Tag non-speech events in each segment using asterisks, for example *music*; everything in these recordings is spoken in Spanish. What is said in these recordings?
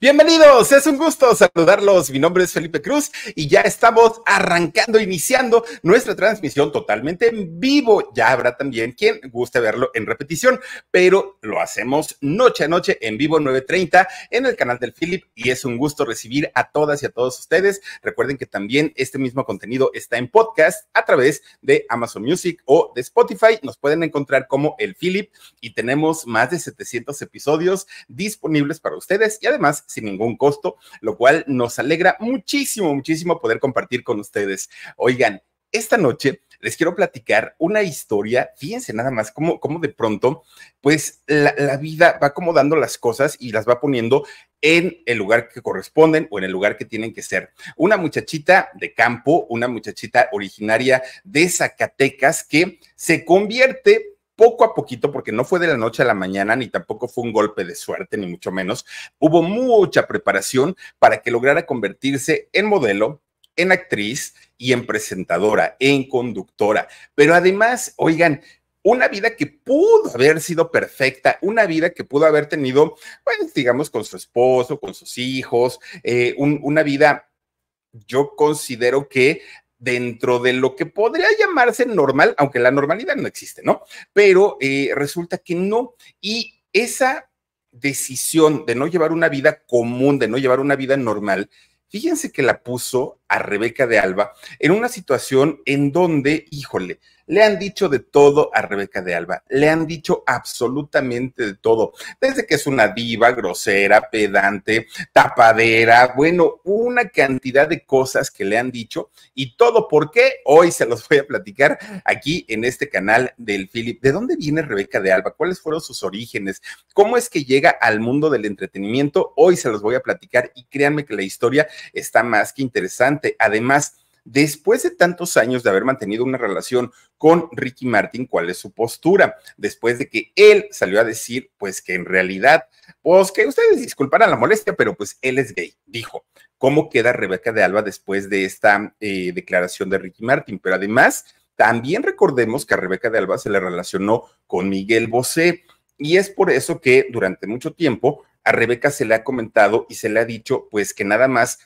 Bienvenidos, es un gusto saludarlos. Mi nombre es Felipe Cruz y ya estamos arrancando, iniciando nuestra transmisión totalmente en vivo. Ya habrá también quien guste verlo en repetición, pero lo hacemos noche a noche en vivo 9.30 en el canal del Philip y es un gusto recibir a todas y a todos ustedes. Recuerden que también este mismo contenido está en podcast a través de Amazon Music o de Spotify. Nos pueden encontrar como el Philip y tenemos más de 700 episodios disponibles para ustedes y además sin ningún costo, lo cual nos alegra muchísimo, muchísimo poder compartir con ustedes. Oigan, esta noche les quiero platicar una historia, fíjense nada más cómo, cómo de pronto, pues la, la, vida va acomodando las cosas y las va poniendo en el lugar que corresponden o en el lugar que tienen que ser. Una muchachita de campo, una muchachita originaria de Zacatecas que se convierte poco a poquito, porque no fue de la noche a la mañana, ni tampoco fue un golpe de suerte, ni mucho menos. Hubo mucha preparación para que lograra convertirse en modelo, en actriz y en presentadora, en conductora. Pero además, oigan, una vida que pudo haber sido perfecta, una vida que pudo haber tenido, pues, digamos, con su esposo, con sus hijos, eh, una vida yo considero que dentro de lo que podría llamarse normal, aunque la normalidad no existe, ¿no? Pero eh, resulta que no. Y esa decisión de no llevar una vida común, de no llevar una vida normal, fíjense que la puso a Rebeca de Alba en una situación en donde, híjole, le han dicho de todo a Rebeca de Alba, le han dicho absolutamente de todo, desde que es una diva, grosera, pedante, tapadera, bueno, una cantidad de cosas que le han dicho y todo porque hoy se los voy a platicar aquí en este canal del Philip. ¿De dónde viene Rebeca de Alba? ¿Cuáles fueron sus orígenes? ¿Cómo es que llega al mundo del entretenimiento? Hoy se los voy a platicar y créanme que la historia está más que interesante Además, después de tantos años de haber mantenido una relación con Ricky Martin, cuál es su postura, después de que él salió a decir, pues que en realidad, pues que ustedes disculparan la molestia, pero pues él es gay, dijo. ¿Cómo queda Rebeca de Alba después de esta eh, declaración de Ricky Martin? Pero además, también recordemos que a Rebeca de Alba se le relacionó con Miguel Bosé. Y es por eso que durante mucho tiempo a Rebeca se le ha comentado y se le ha dicho, pues que nada más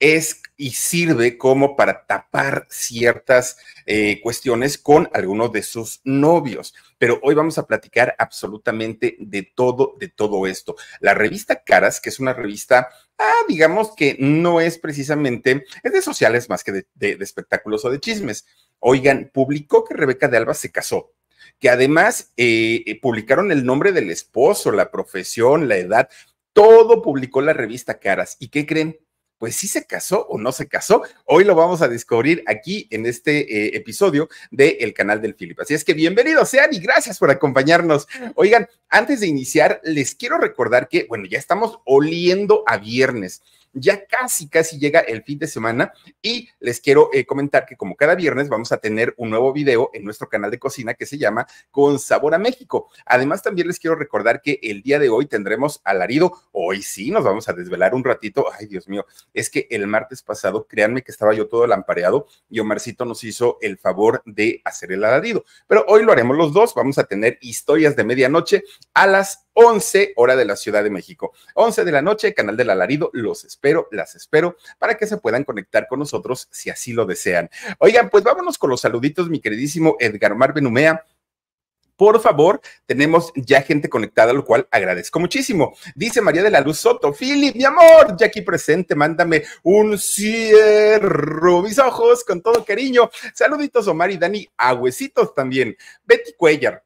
es y sirve como para tapar ciertas eh, cuestiones con algunos de sus novios. Pero hoy vamos a platicar absolutamente de todo, de todo esto. La revista Caras, que es una revista, ah, digamos que no es precisamente, es de sociales más que de, espectáculos o de chismes. Oigan, publicó que Rebeca de Alba se casó que además eh, eh, publicaron el nombre del esposo, la profesión, la edad, todo publicó la revista Caras. ¿Y qué creen? pues sí se casó o no se casó. Hoy lo vamos a descubrir aquí en este eh, episodio del el canal del Philip. Así es que bienvenidos sean y gracias por acompañarnos. Oigan, antes de iniciar, les quiero recordar que, bueno, ya estamos oliendo a viernes. Ya casi, casi llega el fin de semana y les quiero eh, comentar que como cada viernes vamos a tener un nuevo video en nuestro canal de cocina que se llama Con Sabor a México. Además, también les quiero recordar que el día de hoy tendremos alarido. Hoy sí, nos vamos a desvelar un ratito. Ay, Dios mío, es que el martes pasado, créanme que estaba yo todo lampareado y Omarcito nos hizo el favor de hacer el alarido. Pero hoy lo haremos los dos. Vamos a tener historias de medianoche a las 11 hora de la Ciudad de México. 11 de la noche, canal del alarido, los espero, las espero para que se puedan conectar con nosotros si así lo desean. Oigan, pues vámonos con los saluditos, mi queridísimo Edgar Omar Benumea por favor, tenemos ya gente conectada, lo cual agradezco muchísimo. Dice María de la Luz Soto, Philip, mi amor, ya aquí presente, mándame un cierro mis ojos con todo cariño. Saluditos Omar y Dani, a huesitos también. Betty Cuellar,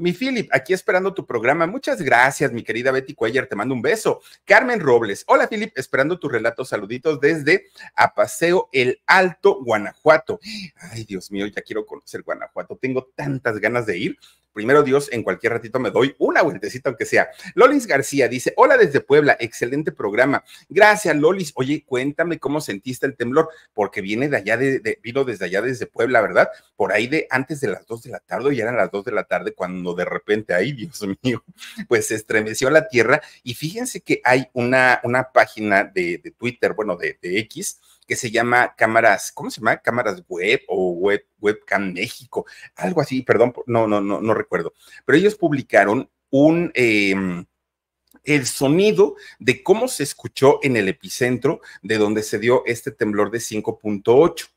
mi Philip, aquí esperando tu programa. Muchas gracias, mi querida Betty Cuellar. Te mando un beso. Carmen Robles. Hola, Philip. Esperando tus relatos. Saluditos desde a Paseo, El Alto, Guanajuato. Ay, Dios mío, ya quiero conocer Guanajuato. Tengo tantas ganas de ir. Primero Dios, en cualquier ratito me doy una vueltecita, aunque sea. Lolis García dice, hola desde Puebla, excelente programa. Gracias, Lolis. Oye, cuéntame cómo sentiste el temblor, porque viene de allá, de, vino desde allá, desde Puebla, ¿verdad? Por ahí de antes de las dos de la tarde, ya eran las dos de la tarde, cuando de repente, ahí, Dios *laughs* mío, pues se estremeció la tierra. Y fíjense que hay una, una página de, Twitter, bueno, de, de X, que se llama cámaras, ¿cómo se llama? Cámaras web o web, webcam México, algo así, perdón, no, no, no, no recuerdo. Pero ellos publicaron un... Em, el sonido de cómo se escuchó en el epicentro de donde se dio este temblor de 5.8.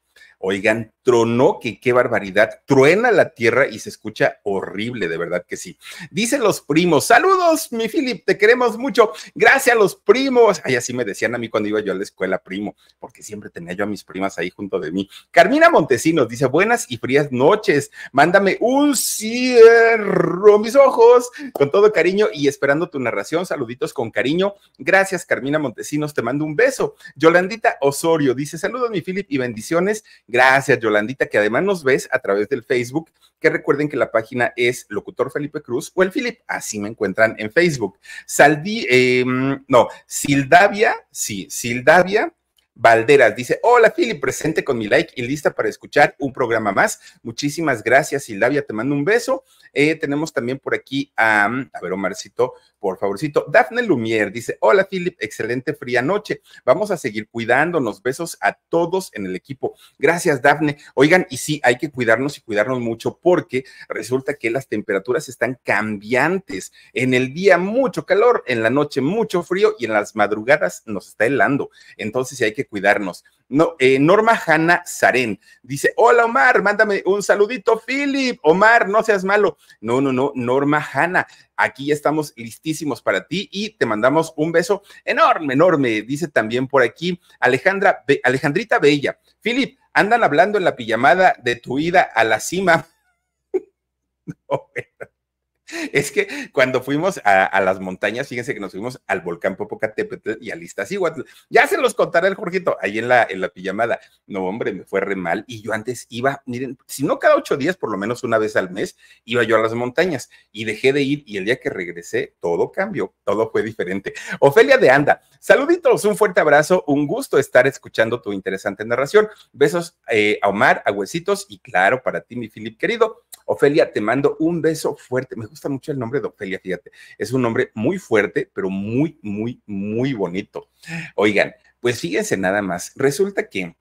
Oigan, tronó, que qué barbaridad, truena la tierra y se escucha horrible, de verdad que sí. Dicen los primos, saludos, mi Philip, te queremos mucho. Gracias a los primos. Ay, así me decían a mí cuando iba yo a la escuela, primo, porque siempre tenía yo a mis primas ahí junto de mí. Carmina Montesinos dice, buenas y frías noches, mándame un cierro mis ojos con todo cariño y esperando tu narración, saluditos con cariño. Gracias, Carmina Montesinos, te mando un beso. Yolandita Osorio dice, saludos, mi Philip, y bendiciones. Gracias, Yolandita, que además nos ves a través del Facebook, que recuerden que la página es Locutor Felipe Cruz o el Filip, así me encuentran en Facebook. Saldí, em, no, Sildavia, sí, Sildavia Valderas dice, hola Filip, presente con mi like y lista para escuchar un programa más. Muchísimas gracias, Sildavia, te mando un beso. Eh, tenemos también por aquí a, a ver, Omarcito, por favorcito. Daphne Lumier dice, hola Philip, excelente fría noche. Vamos a seguir cuidándonos. Besos a todos en el equipo. Gracias, Daphne. Oigan, y sí, hay que cuidarnos y cuidarnos mucho porque resulta que las temperaturas están cambiantes. En el día mucho calor, en la noche mucho frío y en las madrugadas nos está helando. Entonces sí hay que cuidarnos. No, eh, Norma Hanna Sarén dice: Hola Omar, mándame un saludito, Philip. Omar, no seas malo. No, no, no, Norma Hanna, aquí ya estamos listísimos para ti y te mandamos un beso enorme, enorme. Dice también por aquí Alejandra, Alejandrita Bella. Philip, andan hablando en la pijamada de tu ida a la cima. *laughs* no, es que cuando fuimos a, las montañas, fíjense que nos fuimos al volcán Popocatépetl y a Iztaccíhuatl. Ya se los contará el Jorgito, ahí en la, en la pijamada. No, hombre, me fue re mal. Y yo antes iba, miren, si no cada ocho días, por lo menos una vez al mes, iba yo a las montañas y dejé de ir. Y el día que regresé, todo cambió, todo fue diferente. Ofelia de Anda, saluditos, un fuerte abrazo, un gusto estar escuchando tu interesante narración. Besos eh, a Omar, a Huesitos y claro, para ti, mi Filip querido. Ofelia, te mando un beso fuerte. Me gusta mucho el nombre de Ofelia, fíjate. Es un nombre muy fuerte, pero muy, muy, muy bonito. Oigan, pues fíjense nada más. Resulta que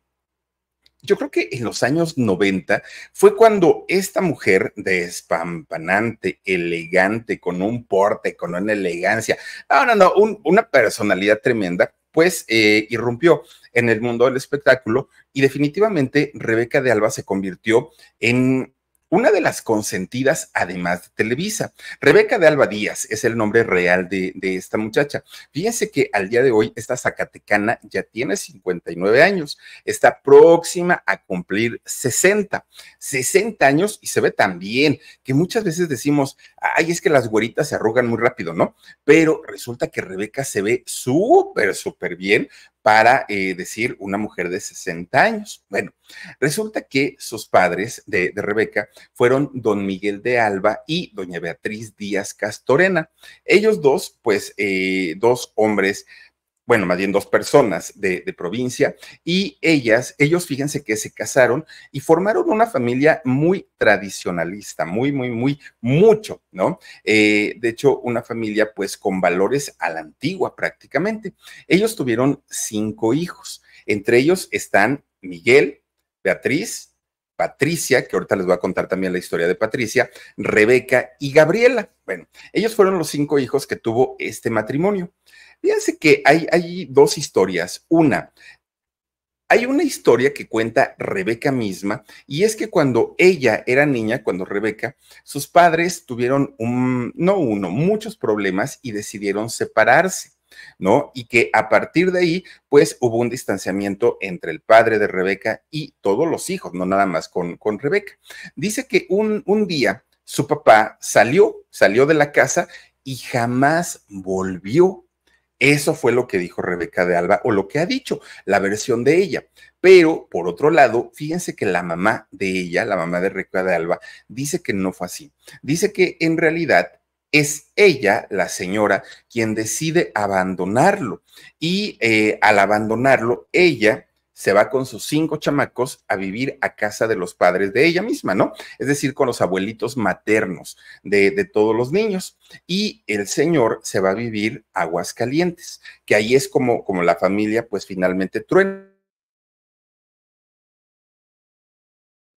yo creo que en los años 90 fue cuando esta mujer de espampanante, elegante, con un porte, con una elegancia, no, no, una personalidad tremenda, pues eh, irrumpió en el mundo del espectáculo y definitivamente Rebeca de Alba se convirtió en una de las consentidas además de Televisa. Rebeca de Alba Díaz es el nombre real de, esta muchacha. Fíjense que al día de hoy esta Zacatecana ya tiene 59 años, está próxima a cumplir 60, 60 años y se ve tan bien que muchas veces decimos, ay, es que las güeritas se arrugan muy rápido, ¿no? Pero resulta que Rebeca se ve súper, súper bien para eh, decir una mujer de 60 años. Bueno, resulta que sus padres de, de, Rebeca fueron don Miguel de Alba y doña Beatriz Díaz Castorena. Ellos dos, pues, eh, dos hombres bueno, más bien dos personas de, provincia, y ellas, ellos fíjense que se casaron y formaron una familia muy tradicionalista, muy, muy, muy, mucho, ¿no? Eh, de hecho, una familia pues con valores a la antigua prácticamente. Ellos tuvieron cinco hijos, entre ellos están Miguel, Beatriz, Patricia, que ahorita les voy a contar también la historia de Patricia, Rebeca y Gabriela. Bueno, ellos fueron los cinco hijos que tuvo este matrimonio. Fíjense que hay, dos historias. Una, hay una historia que cuenta Rebeca misma, y es que cuando ella era niña, cuando Rebeca, sus padres tuvieron un, no uno, muchos problemas y decidieron separarse. ¿no? Y que a partir de ahí, pues hubo un distanciamiento entre el padre de Rebeca y todos los hijos, no nada más con, Rebeca. Dice que un día su papá salió, salió de la casa y jamás volvió eso fue lo que dijo Rebeca de Alba o lo que ha dicho la versión de ella. Pero, por otro lado, fíjense que la mamá de ella, la mamá de Rebeca de Alba, dice que no fue así. Dice que en realidad es ella, la señora, quien decide abandonarlo. Y eh, al abandonarlo, ella se va con sus cinco chamacos a vivir a casa de los padres de ella misma, ¿no? Es decir, con los abuelitos maternos de, de todos los niños. Y el señor se va a vivir a Aguascalientes, que ahí es como, como la familia pues finalmente truena.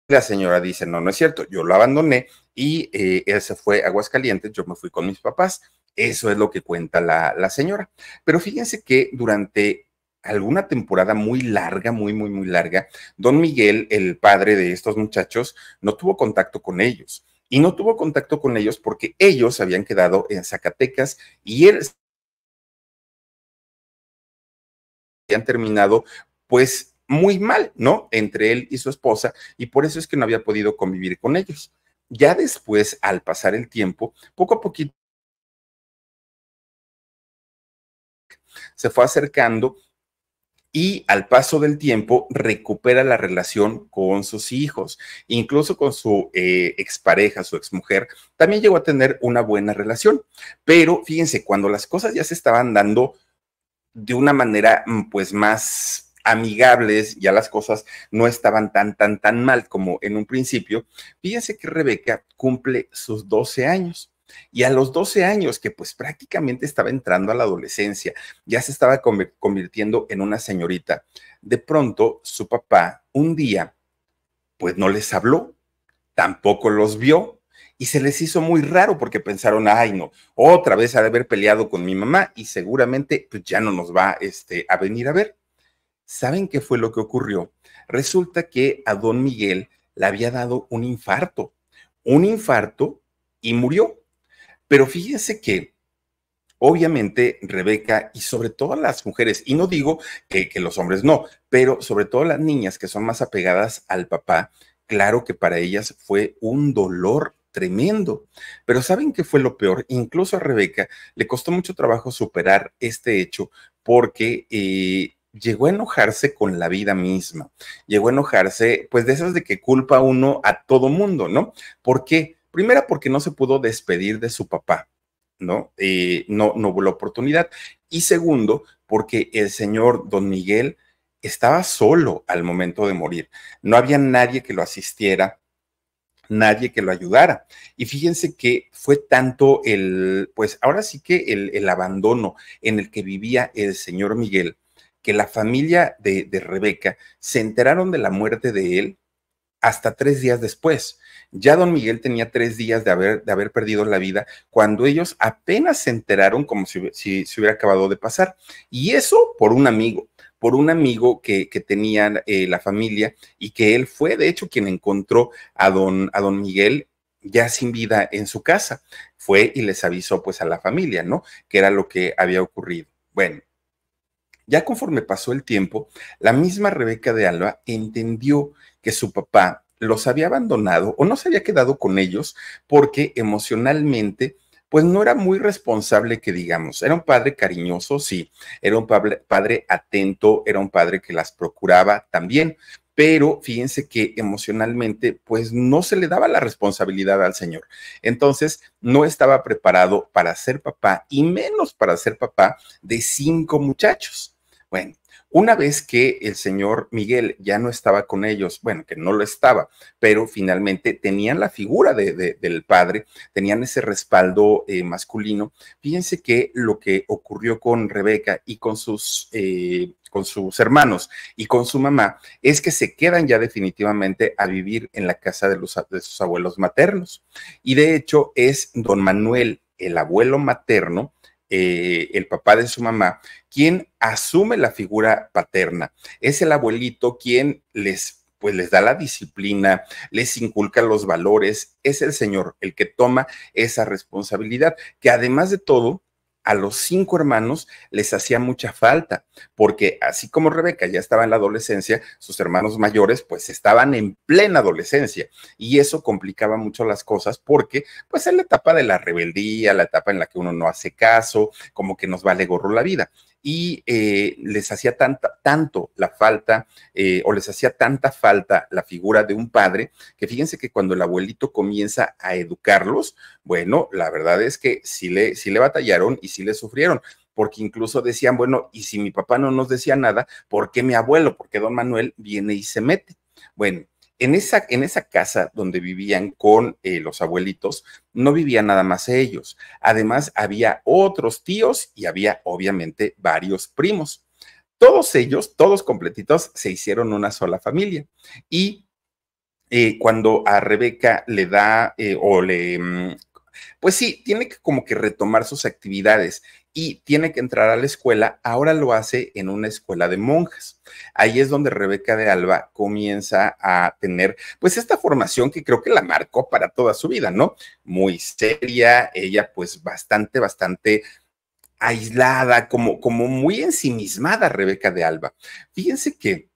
La señora dice, no, no es cierto, yo lo abandoné y eh, él se fue a Aguascalientes, yo me fui con mis papás. Eso es lo que cuenta la, la señora. Pero fíjense que durante alguna temporada muy larga, muy, muy, muy larga, don Miguel, el padre de estos muchachos, no tuvo contacto con ellos. Y no tuvo contacto con ellos porque ellos habían quedado en Zacatecas y él habían terminado pues muy mal, ¿no? Entre él y su esposa, y por eso es que no había podido convivir con ellos. Ya después, al pasar el tiempo, poco a poquito se fue acercando y al paso del tiempo recupera la relación con sus hijos, incluso con su eh, expareja, su exmujer, también llegó a tener una buena relación. Pero fíjense, cuando las cosas ya se estaban dando de una manera mm, pues más amigables, ya las cosas no estaban tan, tan, tan mal como en un principio, fíjense que Rebeca cumple sus 12 años. Y a los 12 años, que pues prácticamente estaba entrando a la adolescencia, ya se estaba convirtiendo en una señorita, de pronto su papá un día pues no les habló, tampoco los vio y se les hizo muy raro porque pensaron, ay no, otra vez ha de haber peleado con mi mamá y seguramente pues, ya no nos va este, a venir a ver. ¿Saben qué fue lo que ocurrió? Resulta que a don Miguel le había dado un infarto, un infarto y murió pero fíjese que obviamente Rebeca y sobre todo las mujeres, y no digo que, los hombres no, pero sobre todo las niñas que son más apegadas al papá, claro que para ellas fue un dolor tremendo. Pero ¿saben qué fue lo peor? Incluso a Rebeca le costó mucho trabajo superar este hecho porque... Eh, llegó a enojarse con la vida misma, llegó a enojarse, pues de esas de que culpa uno a todo mundo, ¿no? ¿Por qué? Primera, porque no se pudo despedir de su papá, ¿no? Eh, no, no hubo la oportunidad. Y segundo, porque el señor don Miguel estaba solo al momento de morir. No había nadie que lo asistiera, nadie que lo ayudara. Y fíjense que fue tanto el, pues ahora sí que el, el abandono en el que vivía el señor Miguel, que la familia de, de Rebeca se enteraron de la muerte de él hasta tres días después. Ya don Miguel tenía tres días de haber, de haber perdido la vida cuando ellos apenas se enteraron como si, se hubiera acabado de pasar. Y eso por un amigo, por un amigo que, tenía eh, la familia y que él fue, de hecho, quien encontró a don, a don Miguel ya sin vida en su casa. Fue y les avisó pues a la familia, ¿no? Que era lo que había ocurrido. Bueno, ya conforme pasó el tiempo, la misma Rebeca de Alba entendió que su papá los había abandonado o no se había quedado con ellos porque emocionalmente pues no era muy responsable que digamos, era un padre cariñoso, sí, era un padre atento, era un padre que las procuraba también, pero fíjense que emocionalmente pues no se le daba la responsabilidad al señor. Entonces no estaba preparado para ser papá y menos para ser papá de cinco muchachos. Bueno, una vez que el señor Miguel ya no estaba con ellos, bueno, que no lo estaba, pero finalmente tenían la figura de, del padre, tenían ese respaldo eh, masculino, fíjense que lo que ocurrió con Rebeca y con sus... Eh, con sus hermanos y con su mamá, es que se quedan ya definitivamente a vivir en la casa de, los, de sus abuelos maternos. Y de hecho es don Manuel, el abuelo materno, eh, el papá de su mamá, quien asume la figura paterna. Es el abuelito quien les pues les da la disciplina, les inculca los valores, es el Señor el que toma esa responsabilidad, que además de todo a los cinco hermanos les hacía mucha falta, porque así como Rebeca ya estaba en la adolescencia, sus hermanos mayores pues estaban en plena adolescencia y eso complicaba mucho las cosas porque pues en la etapa de la rebeldía, la etapa en la que uno no hace caso, como que nos vale gorro la vida y eh, les hacía tanta, tanto la falta eh, o les hacía tanta falta la figura de un padre que fíjense que cuando el abuelito comienza a educarlos, bueno, la verdad es que sí le, sí le batallaron y sí le sufrieron porque incluso decían, bueno, y si mi papá no nos decía nada, ¿por qué mi abuelo? Porque don Manuel viene y se mete. Bueno, en esa, en esa casa donde vivían con eh, los abuelitos, no vivían nada más ellos. Además, había otros tíos y había obviamente varios primos. Todos ellos, todos completitos, se hicieron una sola familia. Y eh, cuando a Rebeca le da eh, o le... Mm, pues sí, tiene que como que retomar sus actividades y tiene que entrar a la escuela, ahora lo hace en una escuela de monjas. Ahí es donde Rebeca de Alba comienza a tener pues esta formación que creo que la marcó para toda su vida, ¿no? Muy seria, ella pues bastante, bastante aislada, como, como muy ensimismada Rebeca de Alba. Fíjense que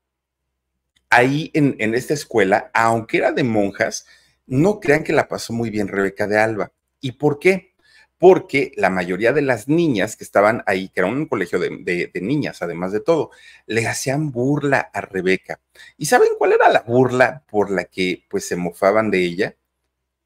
ahí en, en esta escuela, aunque era de monjas, no crean que la pasó muy bien Rebeca de Alba. ¿Y por qué? porque la mayoría de las niñas que estaban ahí, que era un colegio de, niñas, además de todo, le hacían burla a Rebeca. ¿Y saben cuál era la burla por la que pues se mofaban de ella?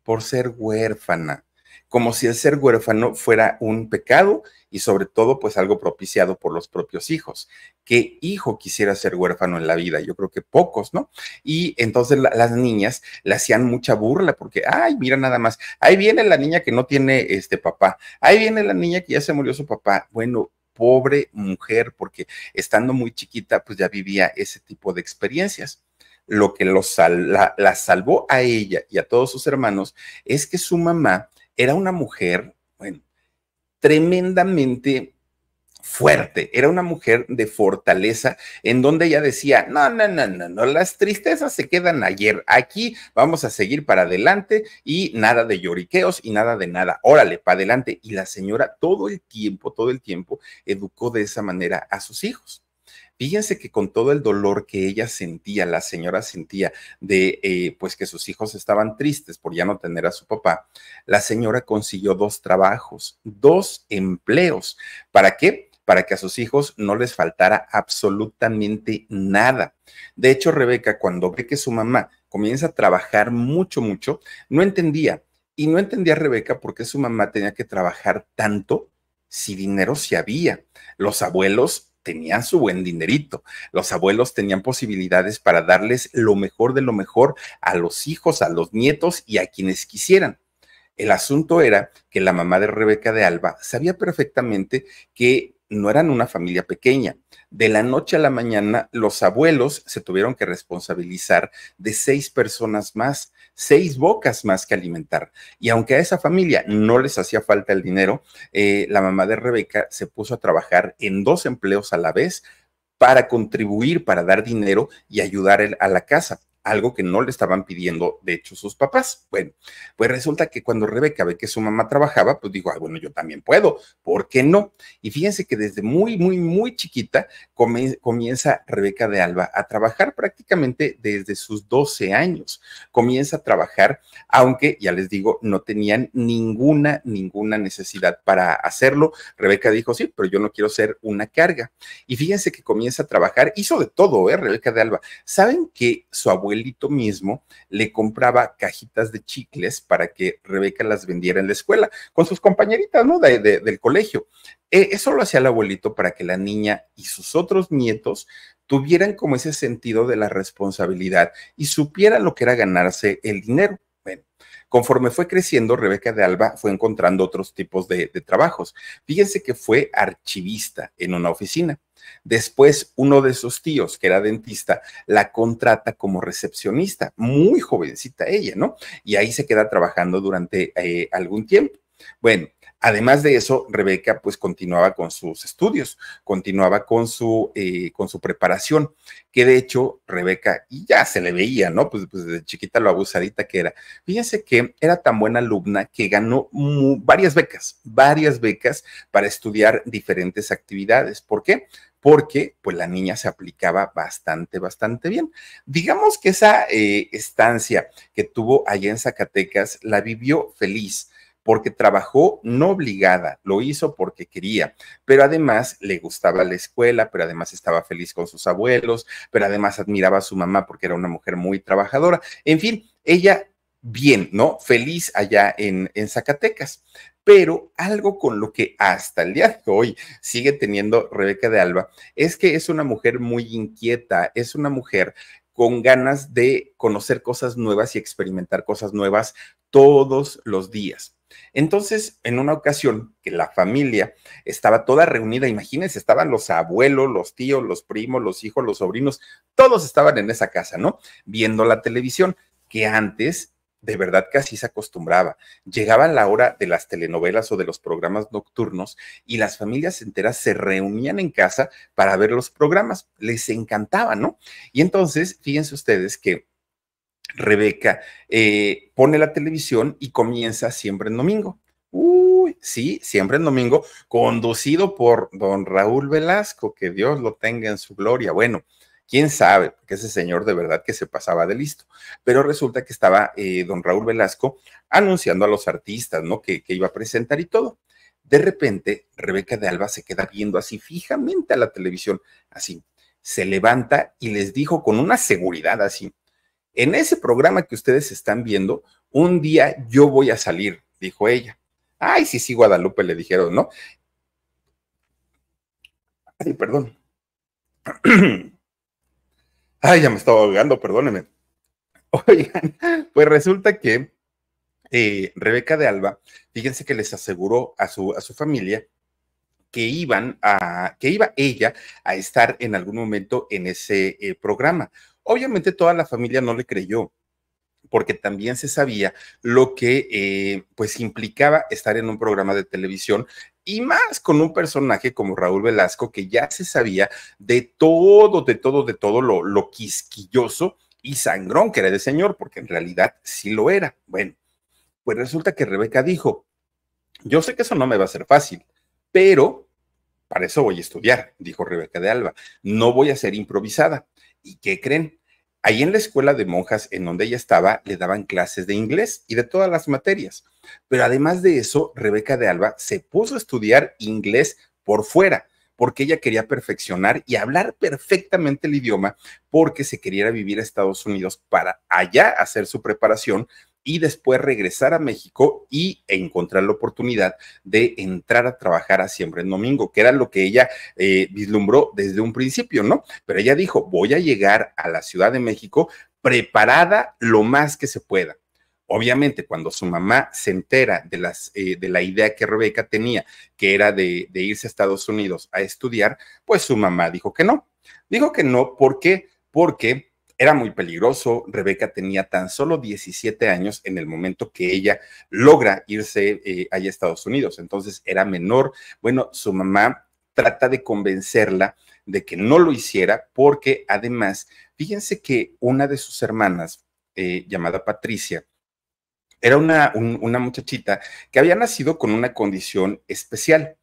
Por ser huérfana como si el ser huérfano fuera un pecado y sobre todo pues algo propiciado por los propios hijos. ¿Qué hijo quisiera ser huérfano en la vida? Yo creo que pocos, ¿no? Y entonces las niñas le hacían mucha burla porque, ay, mira nada más, ahí viene la niña que no tiene este papá, ahí viene la niña que ya se murió su papá. Bueno, pobre mujer, porque estando muy chiquita pues ya vivía ese tipo de experiencias lo que los, la, salvó a ella y a todos sus hermanos es que su mamá era una mujer, bueno, tremendamente fuerte, era una mujer de fortaleza, en donde ella decía, no, no, no, no, no, las tristezas se quedan ayer, aquí vamos a seguir para adelante y nada de lloriqueos y nada de nada, órale, para adelante. Y la señora todo el tiempo, todo el tiempo, educó de esa manera a sus hijos. Fíjense que con todo el dolor que ella sentía, la señora sentía de eh, pues que sus hijos estaban tristes por ya no tener a su papá, la señora consiguió dos trabajos, dos empleos. ¿Para qué? Para que a sus hijos no les faltara absolutamente nada. De hecho, Rebeca, cuando ve que su mamá comienza a trabajar mucho, mucho, no entendía. Y no entendía Rebeca por qué su mamá tenía que trabajar tanto si dinero se había. Los abuelos Tenían su buen dinerito. Los abuelos tenían posibilidades para darles lo mejor de lo mejor a los hijos, a los nietos y a quienes quisieran. El asunto era que la mamá de Rebeca de Alba sabía perfectamente que no eran una familia pequeña. De la noche a la mañana, los abuelos se tuvieron que responsabilizar de seis personas más, seis bocas más que alimentar. Y aunque a esa familia no les hacía falta el dinero, eh, la mamá de Rebeca se puso a trabajar en dos empleos a la vez para contribuir, para dar dinero y ayudar a la casa algo que no le estaban pidiendo, de hecho, sus papás. Bueno, pues resulta que cuando Rebeca ve que su mamá trabajaba, pues dijo, bueno, yo también puedo, ¿por qué no? Y fíjense que desde muy, muy, muy chiquita comienza Rebeca de Alba a trabajar prácticamente desde sus 12 años. Comienza a trabajar, aunque, ya les digo, no tenían ninguna, ninguna necesidad para hacerlo. Rebeca dijo, sí, pero yo no quiero ser una carga. Y fíjense que comienza a trabajar, hizo de todo, ¿eh? Rebeca de Alba. ¿Saben que su abuela abuelito mismo le compraba cajitas de chicles para que Rebeca las vendiera en la escuela, con sus compañeritas, ¿no? De, del colegio. E, eso lo hacía el abuelito para que la niña y sus otros nietos tuvieran como ese sentido de la responsabilidad y supieran lo que era ganarse el dinero. Bueno, Conforme fue creciendo, Rebeca de Alba fue encontrando otros tipos de, trabajos. Fíjense que fue archivista en una oficina. Después, uno de sus tíos, que era dentista, la contrata como recepcionista, muy jovencita ella, ¿no? Y ahí se queda trabajando durante eh, algún tiempo. Bueno, Además de eso, Rebeca pues continuaba con sus estudios, continuaba con su, eh, con su preparación, que de hecho Rebeca, y ya se le veía, ¿no? Pues, desde pues, chiquita lo abusadita que era. Fíjense que era tan buena alumna que ganó varias becas, varias becas para estudiar diferentes actividades. ¿Por qué? porque pues la niña se aplicaba bastante, bastante bien. Digamos que esa eh, estancia que tuvo allá en Zacatecas la vivió feliz, porque trabajó no obligada, lo hizo porque quería, pero además le gustaba la escuela, pero además estaba feliz con sus abuelos, pero además admiraba a su mamá porque era una mujer muy trabajadora. En fin, ella bien, ¿no? Feliz allá en, Zacatecas. Pero algo con lo que hasta el día de hoy sigue teniendo Rebeca de Alba es que es una mujer muy inquieta, es una mujer con ganas de conocer cosas nuevas y experimentar cosas nuevas todos los días. Entonces, en una ocasión que la familia estaba toda reunida, imagínense, estaban los abuelos, los tíos, los primos, los hijos, los sobrinos, todos estaban en esa casa, ¿no? Viendo la televisión, que antes de verdad casi se acostumbraba. Llegaba la hora de las telenovelas o de los programas nocturnos y las familias enteras se reunían en casa para ver los programas. Les encantaba, ¿no? Y entonces, fíjense ustedes que Rebeca eh, pone la televisión y comienza siempre en domingo. Uy, sí, siempre en domingo, conducido por don Raúl Velasco, que Dios lo tenga en su gloria. Bueno, quién sabe, porque ese señor de verdad que se pasaba de listo. Pero resulta que estaba eh, don Raúl Velasco anunciando a los artistas, ¿no? que iba a presentar y todo. De repente, Rebeca de Alba se queda viendo así fijamente a la televisión, así. Se levanta y les dijo con una seguridad así, en ese programa que ustedes están viendo, un día yo voy a salir, dijo ella. Ay, sí, sí, Guadalupe, le dijeron, ¿no? Ay, perdón. *clears throat* Ay, ya me estaba ahogando, perdónenme. Oigan, pues resulta que eh, Rebeca de Alba, fíjense que les aseguró a su, a su familia que iban a, que iba ella a estar en algún momento en ese eh, programa. Obviamente toda la familia no le creyó, porque también se sabía lo que eh, pues implicaba estar en un programa de televisión y más con un personaje como Raúl Velasco que ya se sabía de todo, de todo, de todo lo, lo quisquilloso y sangrón que era de señor, porque en realidad sí lo era. Bueno, pues resulta que Rebeca dijo, yo sé que eso no me va a ser fácil, pero para eso voy a estudiar, dijo Rebeca de Alba, no voy a ser improvisada. ¿Y qué creen? Ahí en la escuela de monjas en donde ella estaba, le daban clases de inglés y de todas las materias. Pero además de eso, Rebeca de Alba se puso a estudiar inglés por fuera, porque ella quería perfeccionar y hablar perfectamente el idioma, porque se quería vivir a Estados Unidos para allá hacer su preparación y después regresar a México y encontrar la oportunidad de entrar a trabajar a Siempre en Domingo, que era lo que ella eh, vislumbró desde un principio, ¿no? Pero ella dijo, voy a llegar a la Ciudad de México preparada lo más que se pueda. Obviamente, cuando su mamá se entera de, las, eh, de la idea que Rebeca tenía, que era de, de irse a Estados Unidos a estudiar, pues su mamá dijo que no. Dijo que no, ¿por qué? Porque era muy peligroso. Rebeca tenía tan solo 17 años en el momento que ella logra irse eh, allá a Estados Unidos, entonces era menor. Bueno, su mamá trata de convencerla de que no lo hiciera porque además, fíjense que una de sus hermanas, eh, llamada Patricia, era una, una muchachita que había nacido con una condición especial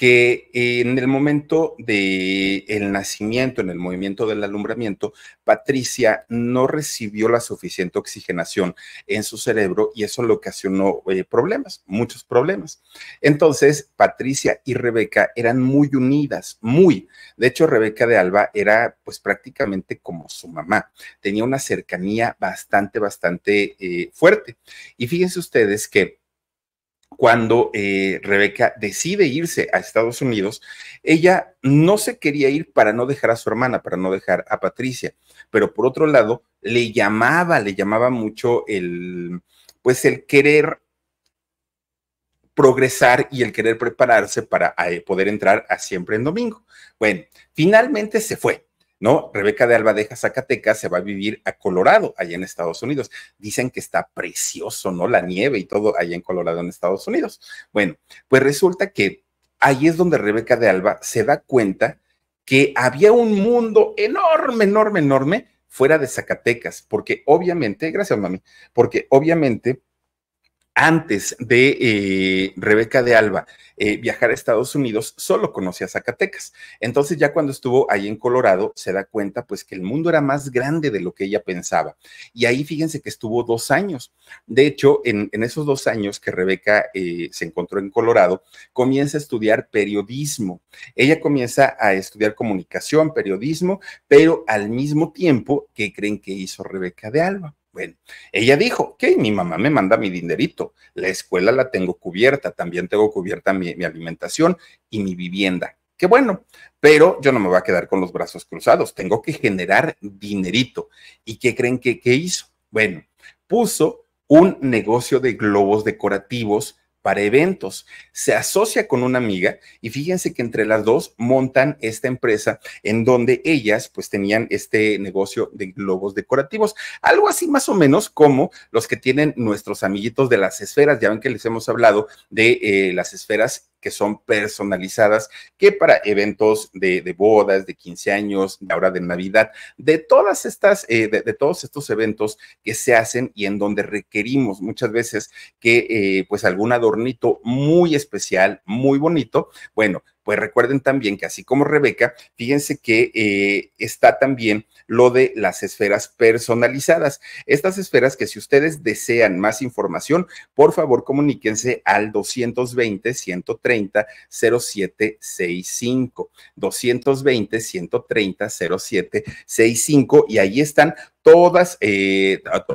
que en el momento del el nacimiento, en el movimiento del alumbramiento, Patricia no recibió la suficiente oxigenación en su cerebro y eso le ocasionó eh, problemas, muchos problemas. Entonces, Patricia y Rebeca eran muy unidas, muy. De hecho, Rebeca de Alba era pues prácticamente como su mamá. Tenía una cercanía bastante, bastante eh, fuerte. Y fíjense ustedes que cuando eh, Rebeca decide irse a Estados Unidos, ella no se quería ir para no dejar a su hermana, para no dejar a Patricia, pero por otro lado, le llamaba, le llamaba mucho el, pues el querer progresar y el querer prepararse para eh, poder entrar a siempre en domingo. Bueno, finalmente se fue, ¿no? Rebeca de Alba deja Zacatecas, se va a vivir a Colorado, allá en Estados Unidos. Dicen que está precioso, ¿no? La nieve y todo allá en Colorado, en Estados Unidos. Bueno, pues resulta que ahí es donde Rebeca de Alba se da cuenta que había un mundo enorme, enorme, enorme fuera de Zacatecas, porque obviamente, gracias mami, porque obviamente antes de eh, Rebeca de Alba eh, viajar a Estados Unidos, solo conocía Zacatecas. Entonces ya cuando estuvo ahí en Colorado, se da cuenta pues que el mundo era más grande de lo que ella pensaba. Y ahí fíjense que estuvo dos años. De hecho, en, esos dos años que Rebeca eh, se encontró en Colorado, comienza a estudiar periodismo. Ella comienza a estudiar comunicación, periodismo, pero al mismo tiempo que creen que hizo Rebeca de Alba bueno, ella dijo, que mi mamá me manda mi dinerito, la escuela la tengo cubierta, también tengo cubierta mi, alimentación y mi vivienda. Qué bueno, pero yo no me voy a quedar con los brazos cruzados, tengo que generar dinerito. ¿Y qué creen que, que hizo? Bueno, puso un negocio de globos decorativos para eventos. Se asocia con una amiga y fíjense que entre las dos montan esta empresa en donde ellas pues tenían este negocio de globos decorativos, algo así más o menos como los que tienen nuestros amiguitos de las esferas, ya ven que les hemos hablado de eh, las esferas que son personalizadas, que para eventos de, bodas, de 15 años, de ahora de Navidad, de todas estas, eh, de, todos estos eventos que se hacen y en donde requerimos muchas veces que eh, pues algún adornito muy especial, muy bonito, bueno, pues recuerden también que así como Rebeca, fíjense que está también lo de las esferas personalizadas. Estas esferas que si ustedes desean más información, por favor comuníquense al 220 130 0765. 220 130 0765 y ahí están todas,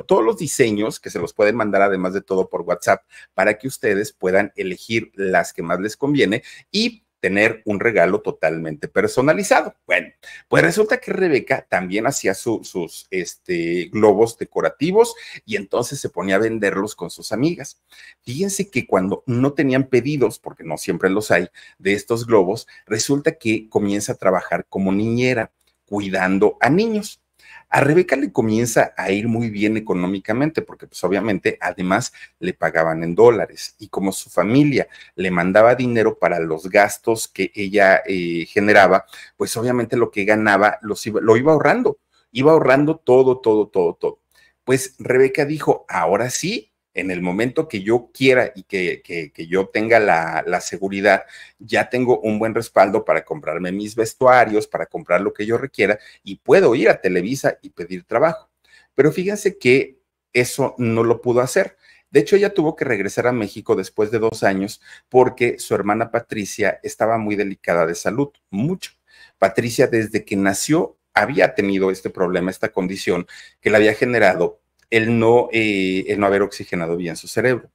todos los diseños que se los pueden mandar además de todo por WhatsApp para que ustedes puedan elegir las que más les conviene y tener un regalo totalmente personalizado. Bueno, pues resulta que Rebeca también hacía sus este, globos decorativos y entonces se ponía a venderlos con sus amigas. Fíjense que cuando no tenían pedidos, porque no siempre los hay, de estos globos, resulta que comienza a trabajar como niñera, cuidando a niños. A Rebeca le comienza a ir muy bien económicamente porque pues obviamente además le pagaban en dólares y como su familia le mandaba dinero para los gastos que ella eh, generaba, pues obviamente lo que ganaba lo iba ahorrando, iba ahorrando todo, todo, todo, todo. Pues Rebeca dijo, ahora sí, en el momento que yo quiera y que, yo tenga la, la, seguridad, ya tengo un buen respaldo para comprarme mis vestuarios, para comprar lo que yo requiera y puedo ir a Televisa y pedir trabajo. Pero fíjense que eso no lo pudo hacer. De hecho, ella tuvo que regresar a México después de dos años porque su hermana Patricia estaba muy delicada de salud, mucho. Patricia desde que nació había tenido este problema, esta condición que la había generado el no, eh, el no haber oxigenado bien su cerebro.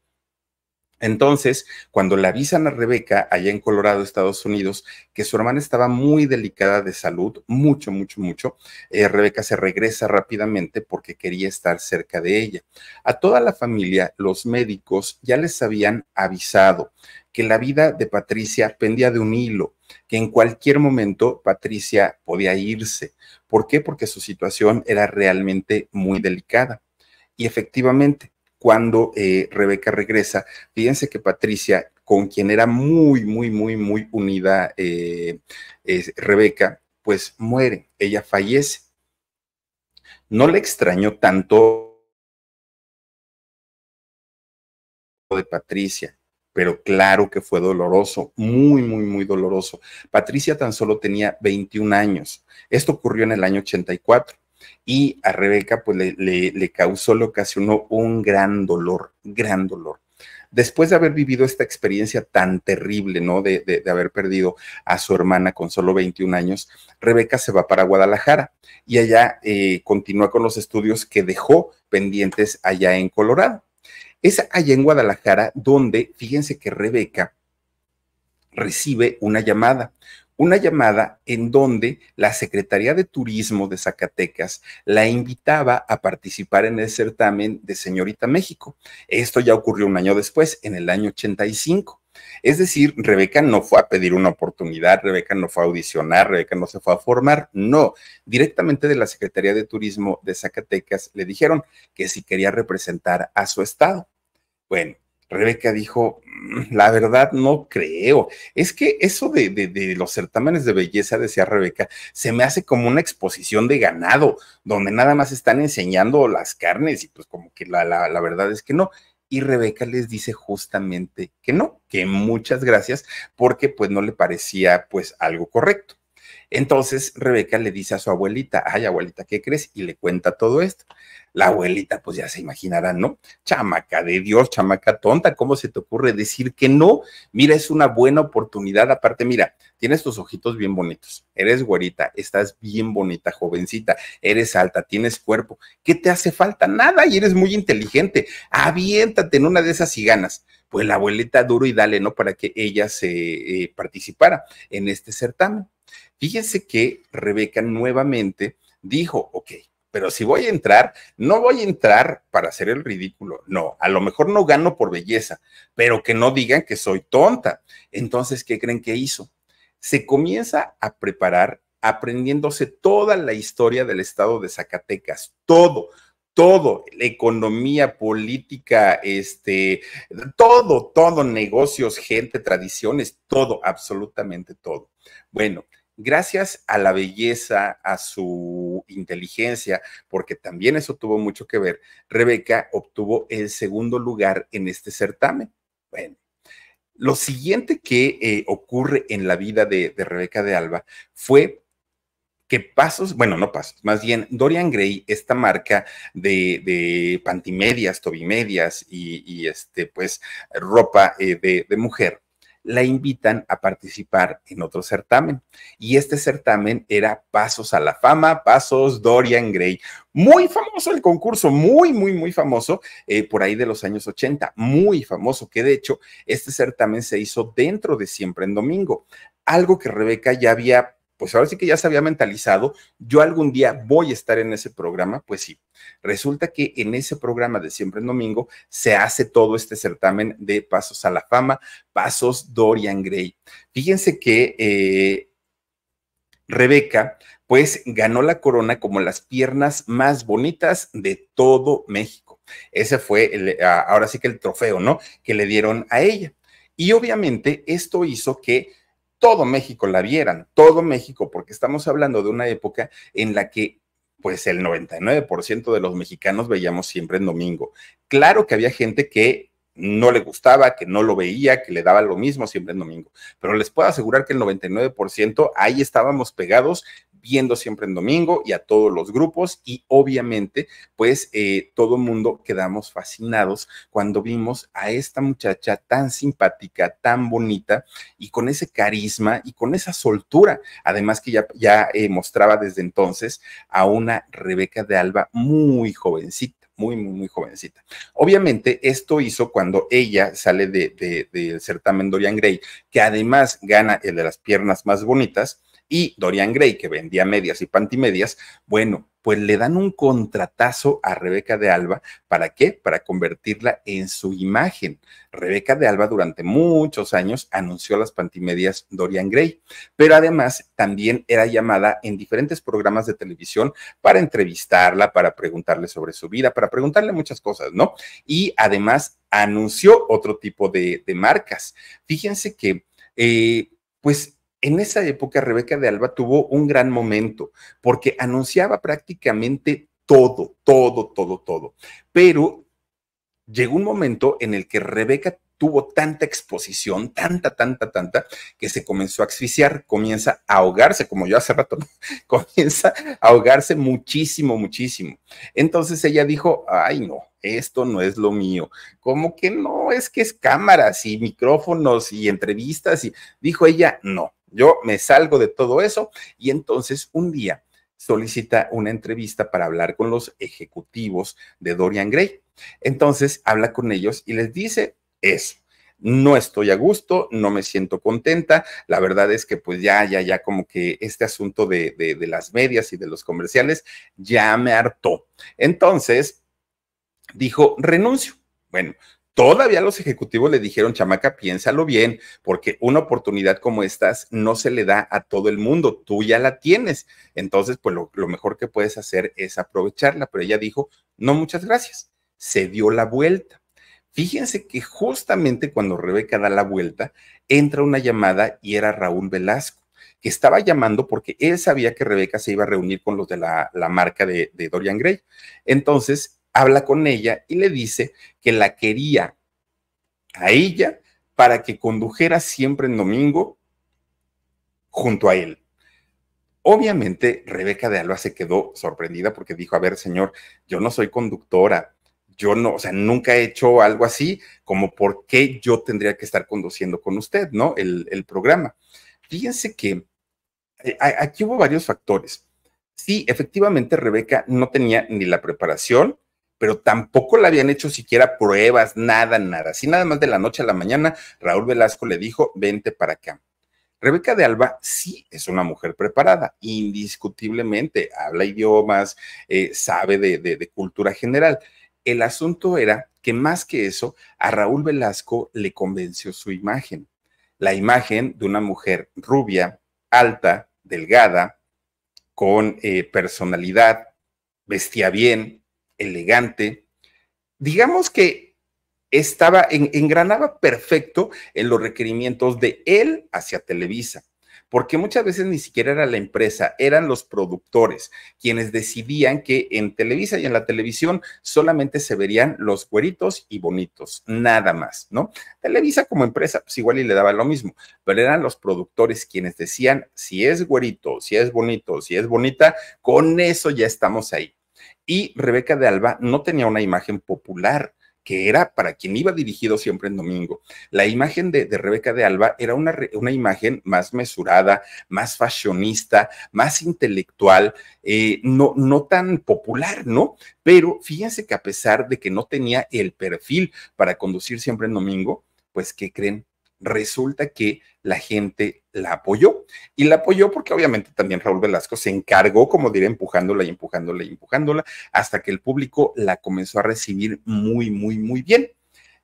Entonces, cuando le avisan a Rebeca, allá en Colorado, Estados Unidos, que su hermana estaba muy delicada de salud, mucho, mucho, mucho, eh, Rebeca se regresa rápidamente porque quería estar cerca de ella. A toda la familia, los médicos ya les habían avisado que la vida de Patricia pendía de un hilo, que en cualquier momento Patricia podía irse. ¿Por qué? Porque su situación era realmente muy delicada. Y efectivamente, cuando eh, Rebeca regresa, fíjense que Patricia, con quien era muy, muy, muy, muy unida eh, Rebeca, pues muere, ella fallece. No le extrañó tanto de Patricia, pero claro que fue doloroso, muy, muy, muy doloroso. Patricia tan solo tenía 21 años. Esto ocurrió en el año 84 y a Rebeca pues le, causó, le ocasionó un gran dolor, gran dolor después de haber vivido esta experiencia tan terrible, ¿no? De, haber perdido a su hermana con solo 21 años, Rebeca se va para Guadalajara y allá eh, continúa con los estudios que dejó pendientes allá en Colorado. Es allá en Guadalajara donde, fíjense que Rebeca recibe una llamada, una llamada en donde la Secretaría de Turismo de Zacatecas la invitaba a participar en el certamen de Señorita México. Esto ya ocurrió un año después, en el año 85. Es decir, Rebeca no fue a pedir una oportunidad, Rebeca no fue a audicionar, Rebeca no se fue a formar, no. Directamente de la Secretaría de Turismo de Zacatecas le dijeron que si quería representar a su estado. Bueno, Rebeca dijo, mm, la verdad no creo. Es que eso de, los certámenes de belleza, decía Rebeca, se me hace como una exposición de ganado, donde nada más están enseñando las carnes y pues como que la, la verdad es que no. Y Rebeca les dice justamente que no, que muchas gracias porque pues no le parecía pues algo correcto. Entonces Rebeca le dice a su abuelita, ay abuelita, ¿qué crees? Y le cuenta todo esto. La abuelita, pues ya se imaginará, ¿no? Chamaca de Dios, chamaca tonta, ¿cómo se te ocurre decir que no? Mira, es una buena oportunidad. Aparte, mira, tienes tus ojitos bien bonitos, eres güerita, estás bien bonita, jovencita, eres alta, tienes cuerpo. ¿Qué te hace falta? Nada, y eres muy inteligente. Aviéntate en una de esas y ganas pues la abuelita duro y dale, ¿no? Para que ella se eh, participara en este certamen. Fíjense que Rebeca nuevamente dijo, ok, pero si voy a entrar, no voy a entrar para hacer el ridículo. No, a lo mejor no gano por belleza, pero que no digan que soy tonta. Entonces, ¿qué creen que hizo? Se comienza a preparar aprendiéndose toda la historia del estado de Zacatecas, todo, todo, economía, política, este, todo, todo, negocios, gente, tradiciones, todo, absolutamente todo. Bueno, gracias a la belleza, a su inteligencia, porque también eso tuvo mucho que ver, Rebeca obtuvo el segundo lugar en este certamen. Bueno, lo siguiente que eh, ocurre en la vida de, Rebeca de Alba fue que pasos, bueno, no pasos, más bien Dorian Gray, esta marca de, pantimedias, tobimedias y, y este, pues, ropa eh, de, mujer, la invitan a participar en otro certamen. Y este certamen era Pasos a la Fama, Pasos Dorian Gray. Muy famoso el concurso, muy, muy, muy famoso, eh, por ahí de los años 80, muy famoso, que de hecho este certamen se hizo dentro de Siempre en Domingo, algo que Rebeca ya había pues ahora sí que ya se había mentalizado, yo algún día voy a estar en ese programa, pues sí. Resulta que en ese programa de siempre en domingo se hace todo este certamen de pasos a la fama, pasos Dorian Gray. Fíjense que eh, Rebeca, pues ganó la corona como las piernas más bonitas de todo México. Ese fue ah, ahora sí que el trofeo, ¿no? Que le dieron a ella. Y obviamente esto hizo que todo México la vieran, todo México, porque estamos hablando de una época en la que pues el 99% de los mexicanos veíamos siempre en domingo. Claro que había gente que no le gustaba, que no lo veía, que le daba lo mismo siempre en domingo, pero les puedo asegurar que el 99% ahí estábamos pegados viendo siempre en domingo y a todos los grupos y obviamente pues eh, todo el mundo quedamos fascinados cuando vimos a esta muchacha tan simpática, tan bonita y con ese carisma y con esa soltura, además que ya, ya eh, mostraba desde entonces a una Rebeca de Alba muy jovencita muy, muy, muy jovencita. Obviamente, esto hizo cuando ella sale del de, certamen Dorian Gray, que además gana el de las piernas más bonitas, y Dorian Gray, que vendía medias y pantimedias, bueno, pues le dan un contratazo a Rebeca de Alba. ¿Para qué? Para convertirla en su imagen. Rebeca de Alba durante muchos años anunció las pantimedias Dorian Gray, pero además también era llamada en diferentes programas de televisión para entrevistarla, para preguntarle sobre su vida, para preguntarle muchas cosas, ¿no? Y además anunció otro tipo de, marcas. Fíjense que, eh, pues en esa época, Rebeca de Alba tuvo un gran momento porque anunciaba prácticamente todo, todo, todo, todo. Pero llegó un momento en el que Rebeca tuvo tanta exposición, tanta, tanta, tanta, que se comenzó a asfixiar, comienza a ahogarse, como yo hace rato, *laughs* comienza a ahogarse muchísimo, muchísimo. Entonces ella dijo, ay no, esto no es lo mío, como que no, es que es cámaras y micrófonos y entrevistas, y dijo ella, no, yo me salgo de todo eso y entonces un día solicita una entrevista para hablar con los ejecutivos de Dorian Gray. Entonces habla con ellos y les dice eso. No estoy a gusto, no me siento contenta. La verdad es que pues ya, ya, ya como que este asunto de, de las medias y de los comerciales ya me hartó. Entonces dijo, renuncio. Bueno, Todavía los ejecutivos le dijeron, chamaca, piénsalo bien, porque una oportunidad como estas no se le da a todo el mundo, tú ya la tienes. Entonces, pues lo, mejor que puedes hacer es aprovecharla, pero ella dijo, no, muchas gracias. Se dio la vuelta. Fíjense que justamente cuando Rebeca da la vuelta, entra una llamada y era Raúl Velasco, que estaba llamando porque él sabía que Rebeca se iba a reunir con los de la, marca de, de Dorian Gray. Entonces, habla con ella y le dice que la quería a ella para que condujera siempre en domingo junto a él. Obviamente, Rebeca de Alba se quedó sorprendida porque dijo, a ver, señor, yo no soy conductora, yo no, o sea, nunca he hecho algo así, como por qué yo tendría que estar conduciendo con usted, ¿no? El, programa. Fíjense que eh, aquí hubo varios factores. Sí, efectivamente, Rebeca no tenía ni la preparación, pero tampoco le habían hecho siquiera pruebas, nada, nada. Así nada más de la noche a la mañana, Raúl Velasco le dijo, vente para acá. Rebeca de Alba sí es una mujer preparada, indiscutiblemente, habla idiomas, eh, sabe de, cultura general. El asunto era que más que eso, a Raúl Velasco le convenció su imagen, la imagen de una mujer rubia, alta, delgada, con eh, personalidad, vestía bien, elegante. Digamos que estaba, en, engranaba perfecto en los requerimientos de él hacia Televisa, porque muchas veces ni siquiera era la empresa, eran los productores quienes decidían que en Televisa y en la televisión solamente se verían los güeritos y bonitos, nada más, ¿no? Televisa como empresa, pues igual y le daba lo mismo, pero eran los productores quienes decían, si es güerito, si es bonito, si es bonita, con eso ya estamos ahí y Rebeca de Alba no tenía una imagen popular que era para quien iba dirigido siempre en domingo. La imagen de, Rebeca de Alba era una, una, imagen más mesurada, más fashionista, más intelectual, eh, no, no tan popular, ¿no? Pero fíjense que a pesar de que no tenía el perfil para conducir siempre en domingo, pues, ¿qué creen? resulta que la gente la apoyó y la apoyó porque obviamente también Raúl Velasco se encargó como diré, empujándola y empujándola y empujándola hasta que el público la comenzó a recibir muy, muy, muy bien.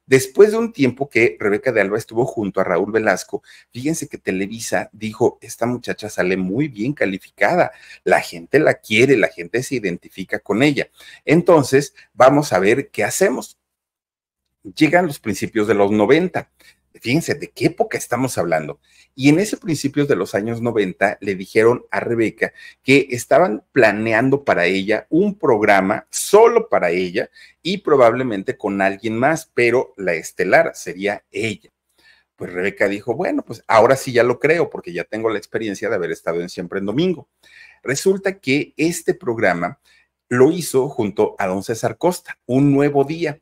Después de un tiempo que Rebeca de Alba estuvo junto a Raúl Velasco, fíjense que Televisa dijo, esta muchacha sale muy bien calificada, la gente la quiere, la gente se identifica con ella. Entonces, vamos a ver qué hacemos llegan los principios de los 90 Fíjense de qué época estamos hablando. Y en ese principio de los años 90 le dijeron a Rebeca que estaban planeando para ella un programa solo para ella y probablemente con alguien más, pero la estelar sería ella. Pues Rebeca dijo, bueno, pues ahora sí ya lo creo porque ya tengo la experiencia de haber estado en Siempre en Domingo. Resulta que este programa lo hizo junto a don César Costa, Un Nuevo Día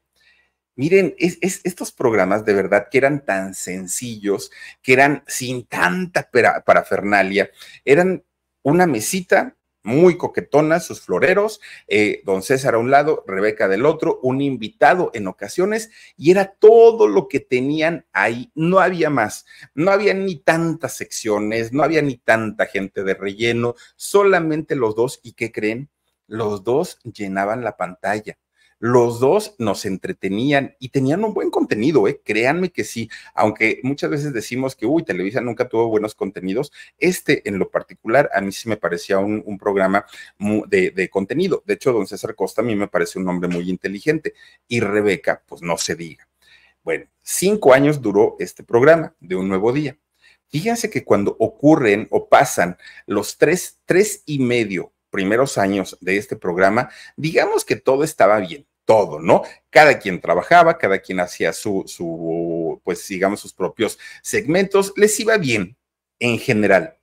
Miren, es, estos programas de verdad que eran tan sencillos, que eran sin tanta parafernalia, eran una mesita muy coquetona, sus floreros, eh, don César a un lado, Rebeca del otro, un invitado en ocasiones, y era todo lo que tenían ahí, no había más, no había ni tantas secciones, no había ni tanta gente de relleno, solamente los dos, ¿y qué creen? Los dos llenaban la pantalla los dos nos entretenían y tenían un buen contenido, ¿eh? créanme que sí, aunque muchas veces decimos que, uy, Televisa nunca tuvo buenos contenidos, este en lo particular a mí sí me parecía un, programa de, de, contenido. De hecho, don César Costa a mí me parece un hombre muy inteligente y Rebeca, pues no se diga. Bueno, cinco años duró este programa de un nuevo día. Fíjense que cuando ocurren o pasan los tres, tres y medio, primeros años de este programa, digamos que todo estaba bien, todo, ¿no? Cada quien trabajaba, cada quien hacía su, su, pues digamos, sus propios segmentos, les iba bien en general.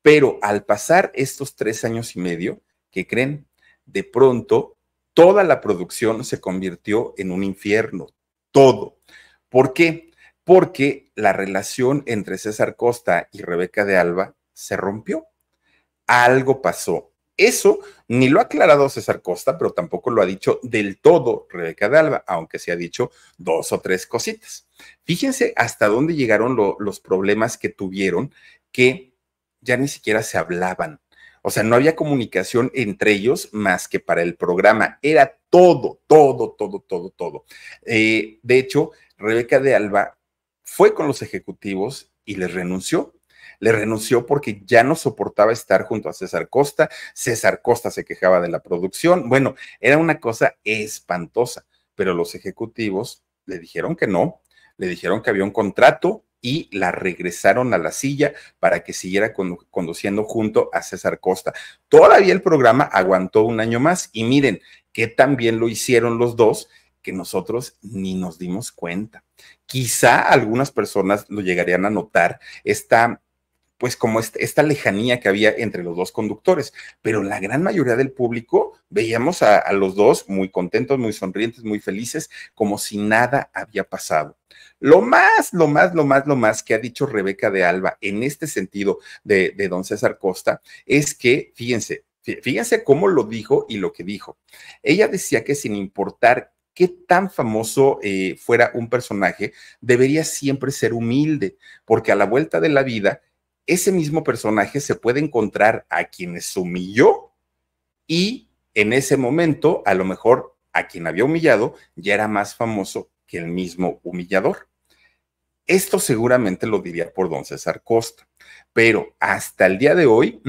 Pero al pasar estos tres años y medio, ¿qué creen? De pronto, toda la producción se convirtió en un infierno, todo. ¿Por qué? Porque la relación entre César Costa y Rebeca de Alba se rompió. Algo pasó eso ni lo ha aclarado César Costa, pero tampoco lo ha dicho del todo Rebeca de Alba, aunque se ha dicho dos o tres cositas. Fíjense hasta dónde llegaron los problemas que tuvieron que ya ni siquiera se hablaban. O sea, no había comunicación entre ellos más que para el programa. Era todo, todo, todo, todo, todo. Eh, de hecho, Rebeca de Alba fue con los ejecutivos y les renunció le renunció porque ya no soportaba estar junto a César Costa, César Costa se quejaba de la producción, bueno, era una cosa espantosa, pero los ejecutivos le dijeron que no, le dijeron que había un contrato y la regresaron a la silla para que siguiera conduciendo junto a César Costa. Todavía el programa aguantó un año más y miren qué tan bien lo hicieron los dos que nosotros ni nos dimos cuenta. Quizá algunas personas lo llegarían a notar, esta pues como esta lejanía que había entre los dos conductores, pero la gran mayoría del público veíamos a, los dos muy contentos, muy sonrientes, muy felices, como si nada había pasado. Lo más, lo más, lo más, lo más que ha dicho Rebeca de Alba en este sentido de, don César Costa es que, fíjense, fíjense cómo lo dijo y lo que dijo. Ella decía que sin importar qué tan famoso eh, fuera un personaje, debería siempre ser humilde, porque a la vuelta de la vida ese mismo personaje se puede encontrar a quienes humilló y en ese momento, a lo mejor a quien había humillado ya era más famoso que el mismo humillador. Esto seguramente lo diría por don César Costa, pero hasta el día de hoy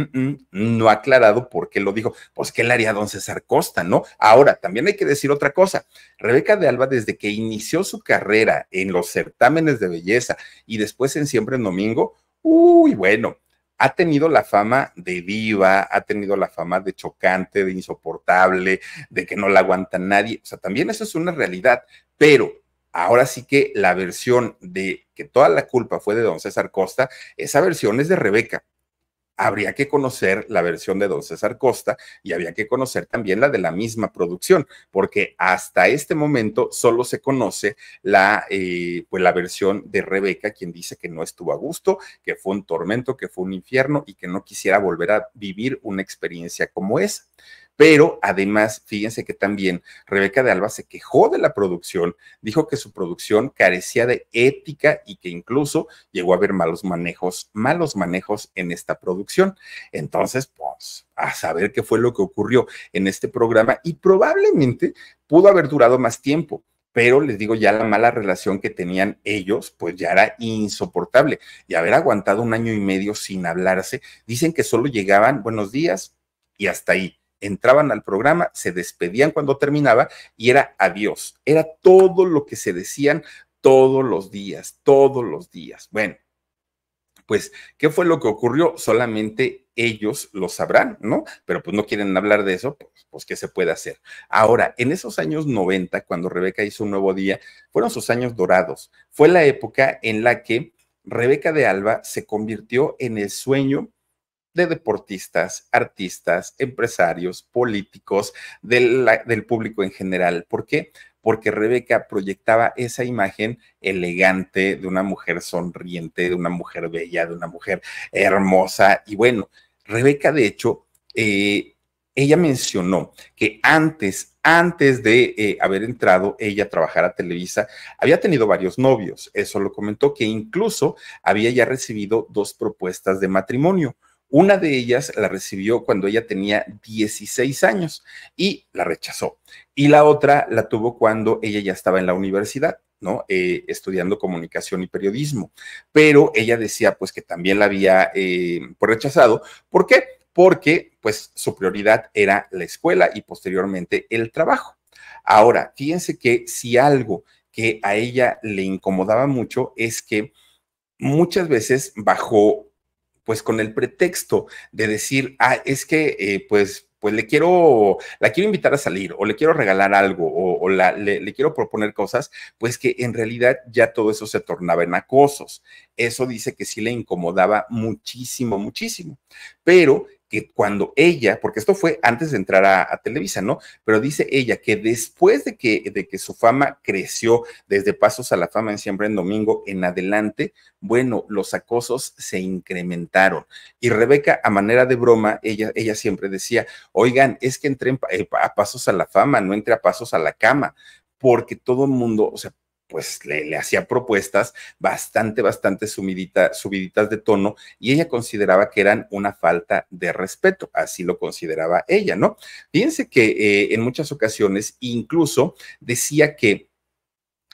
no ha aclarado por qué lo dijo. Pues, ¿qué le haría don César Costa, no? Ahora, también hay que decir otra cosa. Rebeca de Alba, desde que inició su carrera en los certámenes de belleza y después en Siempre en Domingo, Uy, bueno, ha tenido la fama de viva, ha tenido la fama de chocante, de insoportable, de que no la aguanta nadie. O sea, también eso es una realidad, pero ahora sí que la versión de que toda la culpa fue de don César Costa, esa versión es de Rebeca habría que conocer la versión de don César Costa y había que conocer también la de la misma producción, porque hasta este momento solo se conoce la, eh, pues la versión de Rebeca, quien dice que no estuvo a gusto, que fue un tormento, que fue un infierno y que no quisiera volver a vivir una experiencia como esa. Pero además, fíjense que también Rebeca de Alba se quejó de la producción, dijo que su producción carecía de ética y que incluso llegó a haber malos manejos, malos manejos en esta producción. Entonces, pues, a saber qué fue lo que ocurrió en este programa y probablemente pudo haber durado más tiempo pero les digo, ya la mala relación que tenían ellos, pues ya era insoportable. Y haber aguantado un año y medio sin hablarse, dicen que solo llegaban buenos días y hasta ahí entraban al programa, se despedían cuando terminaba y era adiós. Era todo lo que se decían todos los días, todos los días. Bueno, pues, ¿qué fue lo que ocurrió? Solamente ellos lo sabrán, ¿no? Pero pues no quieren hablar de eso, pues, pues ¿qué se puede hacer? Ahora, en esos años 90, cuando Rebeca hizo un nuevo día, fueron sus años dorados. Fue la época en la que Rebeca de Alba se convirtió en el sueño de deportistas, artistas, empresarios, políticos, del, público en general. ¿Por qué? porque Rebeca proyectaba esa imagen elegante de una mujer sonriente, de una mujer bella, de una mujer hermosa. Y bueno, Rebeca, de hecho, eh, ella mencionó que antes, antes de eh, haber entrado ella a trabajar a Televisa, había tenido varios novios. Eso lo comentó, que incluso había ya recibido dos propuestas de matrimonio una de ellas la recibió cuando ella tenía 16 años y la rechazó. Y la otra la tuvo cuando ella ya estaba en la universidad. ¿no? Eh, estudiando comunicación y periodismo. Pero ella decía, pues, que también la había eh, pues, rechazado. ¿Por qué? Porque, pues, su prioridad era la escuela y posteriormente el trabajo. Ahora, fíjense que si algo que a ella le incomodaba mucho es que muchas veces bajó, pues con el pretexto de decir, ah, es que eh, pues, pues le quiero, la quiero invitar a salir o le quiero regalar algo o, le, le, quiero proponer cosas, pues que en realidad ya todo eso se tornaba en acosos. Eso dice que sí le incomodaba muchísimo, muchísimo. Pero que cuando ella, porque esto fue antes de entrar a, Televisa, ¿no? Pero dice ella que después de que, de que su fama creció desde Pasos a la Fama en Siempre en Domingo en adelante, bueno, los acosos se incrementaron. Y Rebeca, a manera de broma, ella, ella siempre decía, oigan, es que entre eh, a Pasos a la Fama, no entre a Pasos a la Cama, porque todo el mundo, o sea, pues le, hacía propuestas bastante, bastante sumidita, subiditas de tono y ella consideraba que eran una falta de respeto, así lo consideraba ella, ¿no? Fíjense que eh, en muchas ocasiones incluso decía que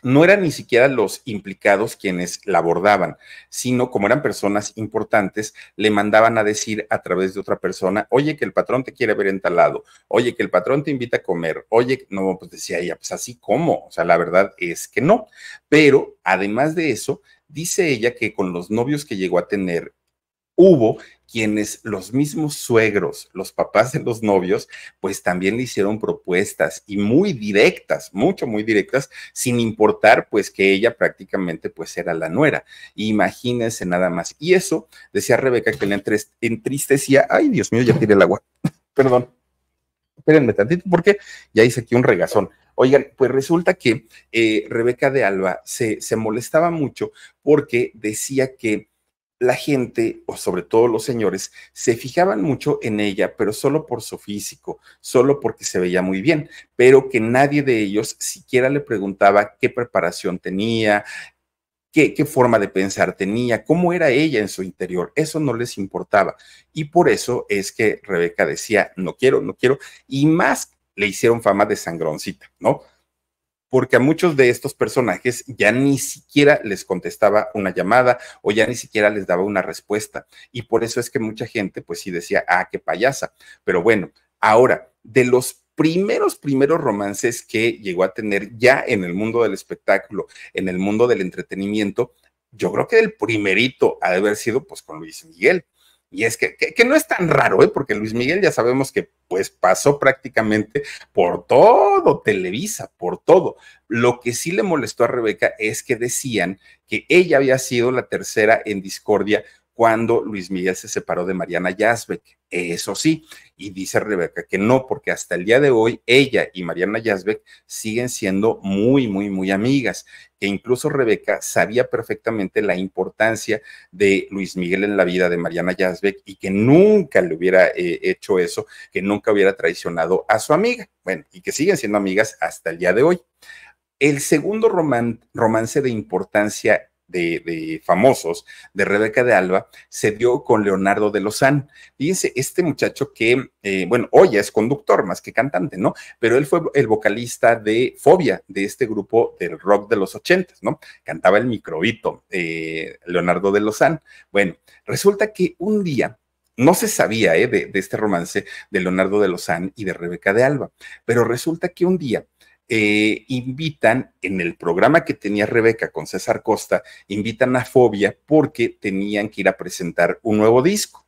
no eran ni siquiera los implicados quienes la abordaban, sino como eran personas importantes, le mandaban a decir a través de otra persona, oye, que el patrón te quiere ver entalado, oye, que el patrón te invita a comer, oye, no, pues decía ella, pues así como, o sea, la verdad es que no. Pero además de eso, dice ella que con los novios que llegó a tener, hubo quienes los mismos suegros, los papás de los novios, pues también le hicieron propuestas y muy directas, mucho, muy directas, sin importar pues que ella prácticamente pues era la nuera. Imagínense nada más. Y eso, decía Rebeca, que le entristecía, ay Dios mío, ya tiré el agua, *laughs* perdón, espérenme tantito porque ya hice aquí un regazón. Oigan, pues resulta que eh, Rebeca de Alba se, se molestaba mucho porque decía que la gente, o sobre todo los señores, se fijaban mucho en ella, pero solo por su físico, solo porque se veía muy bien, pero que nadie de ellos siquiera le preguntaba qué preparación tenía, qué, forma de pensar tenía, cómo era ella en su interior. Eso no les importaba. Y por eso es que Rebeca decía, no quiero, no quiero, y más le hicieron fama de sangroncita, ¿no? porque a muchos de estos personajes ya ni siquiera les contestaba una llamada o ya ni siquiera les daba una respuesta. Y por eso es que mucha gente, pues sí decía, ah, qué payasa. Pero bueno, ahora, de los primeros, primeros romances que llegó a tener ya en el mundo del espectáculo, en el mundo del entretenimiento, yo creo que el primerito ha de haber sido pues con Luis Miguel. Y es que, no es tan raro, ¿eh? porque Luis Miguel ya sabemos que pues pasó prácticamente por todo Televisa, por todo. Lo que sí le molestó a Rebeca es que decían que ella había sido la tercera en discordia cuando Luis Miguel se separó de Mariana Yazbek. Eso sí, y dice Rebeca que no, porque hasta el día de hoy ella y Mariana Yazbek siguen siendo muy, muy, muy amigas, que incluso Rebeca sabía perfectamente la importancia de Luis Miguel en la vida de Mariana Yazbek y que nunca le hubiera eh, hecho eso, que nunca hubiera traicionado a su amiga. Bueno, y que siguen siendo amigas hasta el día de hoy. El segundo romance de importancia de, famosos de Rebeca de Alba se dio con Leonardo de Lozán. Fíjense, este muchacho que, eh, bueno, hoy es conductor más que cantante, ¿no? Pero él fue el vocalista de Fobia, de este grupo del rock de los ochentas, ¿no? Cantaba el microbito, eh, Leonardo de Lozán. Bueno, resulta que un día no se sabía eh, de, de, este romance de Leonardo de Lozán y de Rebeca de Alba, pero resulta que un día eh, invitan en el programa que tenía Rebeca con César Costa, invitan a Fobia porque tenían que ir a presentar un nuevo disco.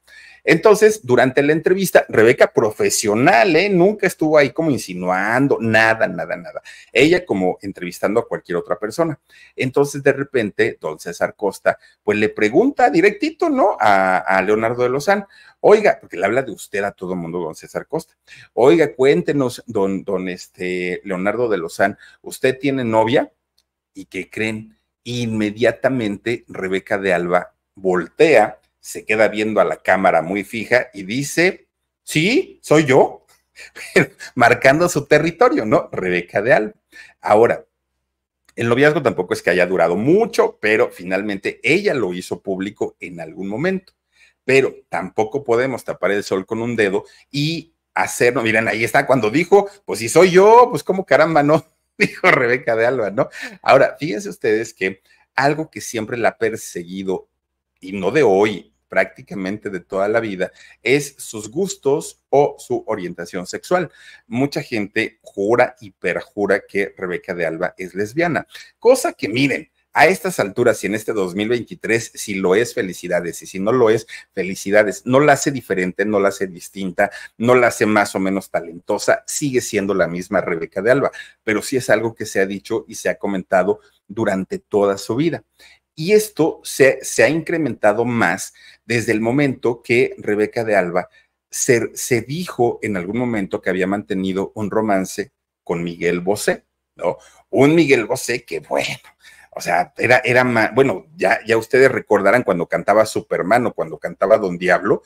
Entonces, durante la entrevista, Rebeca, profesional, ¿eh? nunca estuvo ahí como insinuando, nada, nada, nada. Ella como entrevistando a cualquier otra persona. Entonces, de repente, don César Costa, pues le pregunta directito, ¿no? A, Leonardo de Lozán, oiga, porque le habla de usted a todo mundo, don César Costa. Oiga, cuéntenos, don, don este Leonardo de Lozán, ¿usted tiene novia? ¿Y qué creen? Inmediatamente Rebeca de Alba voltea se queda viendo a la cámara muy fija y dice, sí, soy yo, *laughs* marcando su territorio, ¿no? Rebeca de Alba. Ahora, el noviazgo tampoco es que haya durado mucho, pero finalmente ella lo hizo público en algún momento. Pero tampoco podemos tapar el sol con un dedo y hacerlo. Miren, ahí está cuando dijo, pues si soy yo, pues como caramba, ¿no? *laughs* Dijo Rebeca de Alba, ¿no? Ahora, fíjense ustedes que algo que siempre la ha perseguido, y no de hoy, prácticamente de toda la vida es sus gustos o su orientación sexual. Mucha gente jura y perjura que Rebeca de Alba es lesbiana, cosa que miren, a estas alturas y en este 2023, si lo es, felicidades, y si no lo es, felicidades. No la hace diferente, no la hace distinta, no la hace más o menos talentosa, sigue siendo la misma Rebeca de Alba, pero sí es algo que se ha dicho y se ha comentado durante toda su vida. Y esto se, se, ha incrementado más desde el momento que Rebeca de Alba se, se, dijo en algún momento que había mantenido un romance con Miguel Bosé, ¿no? Un Miguel Bosé que, bueno, o sea, era, era más, bueno, ya, ya ustedes recordarán cuando cantaba Superman o cuando cantaba Don Diablo,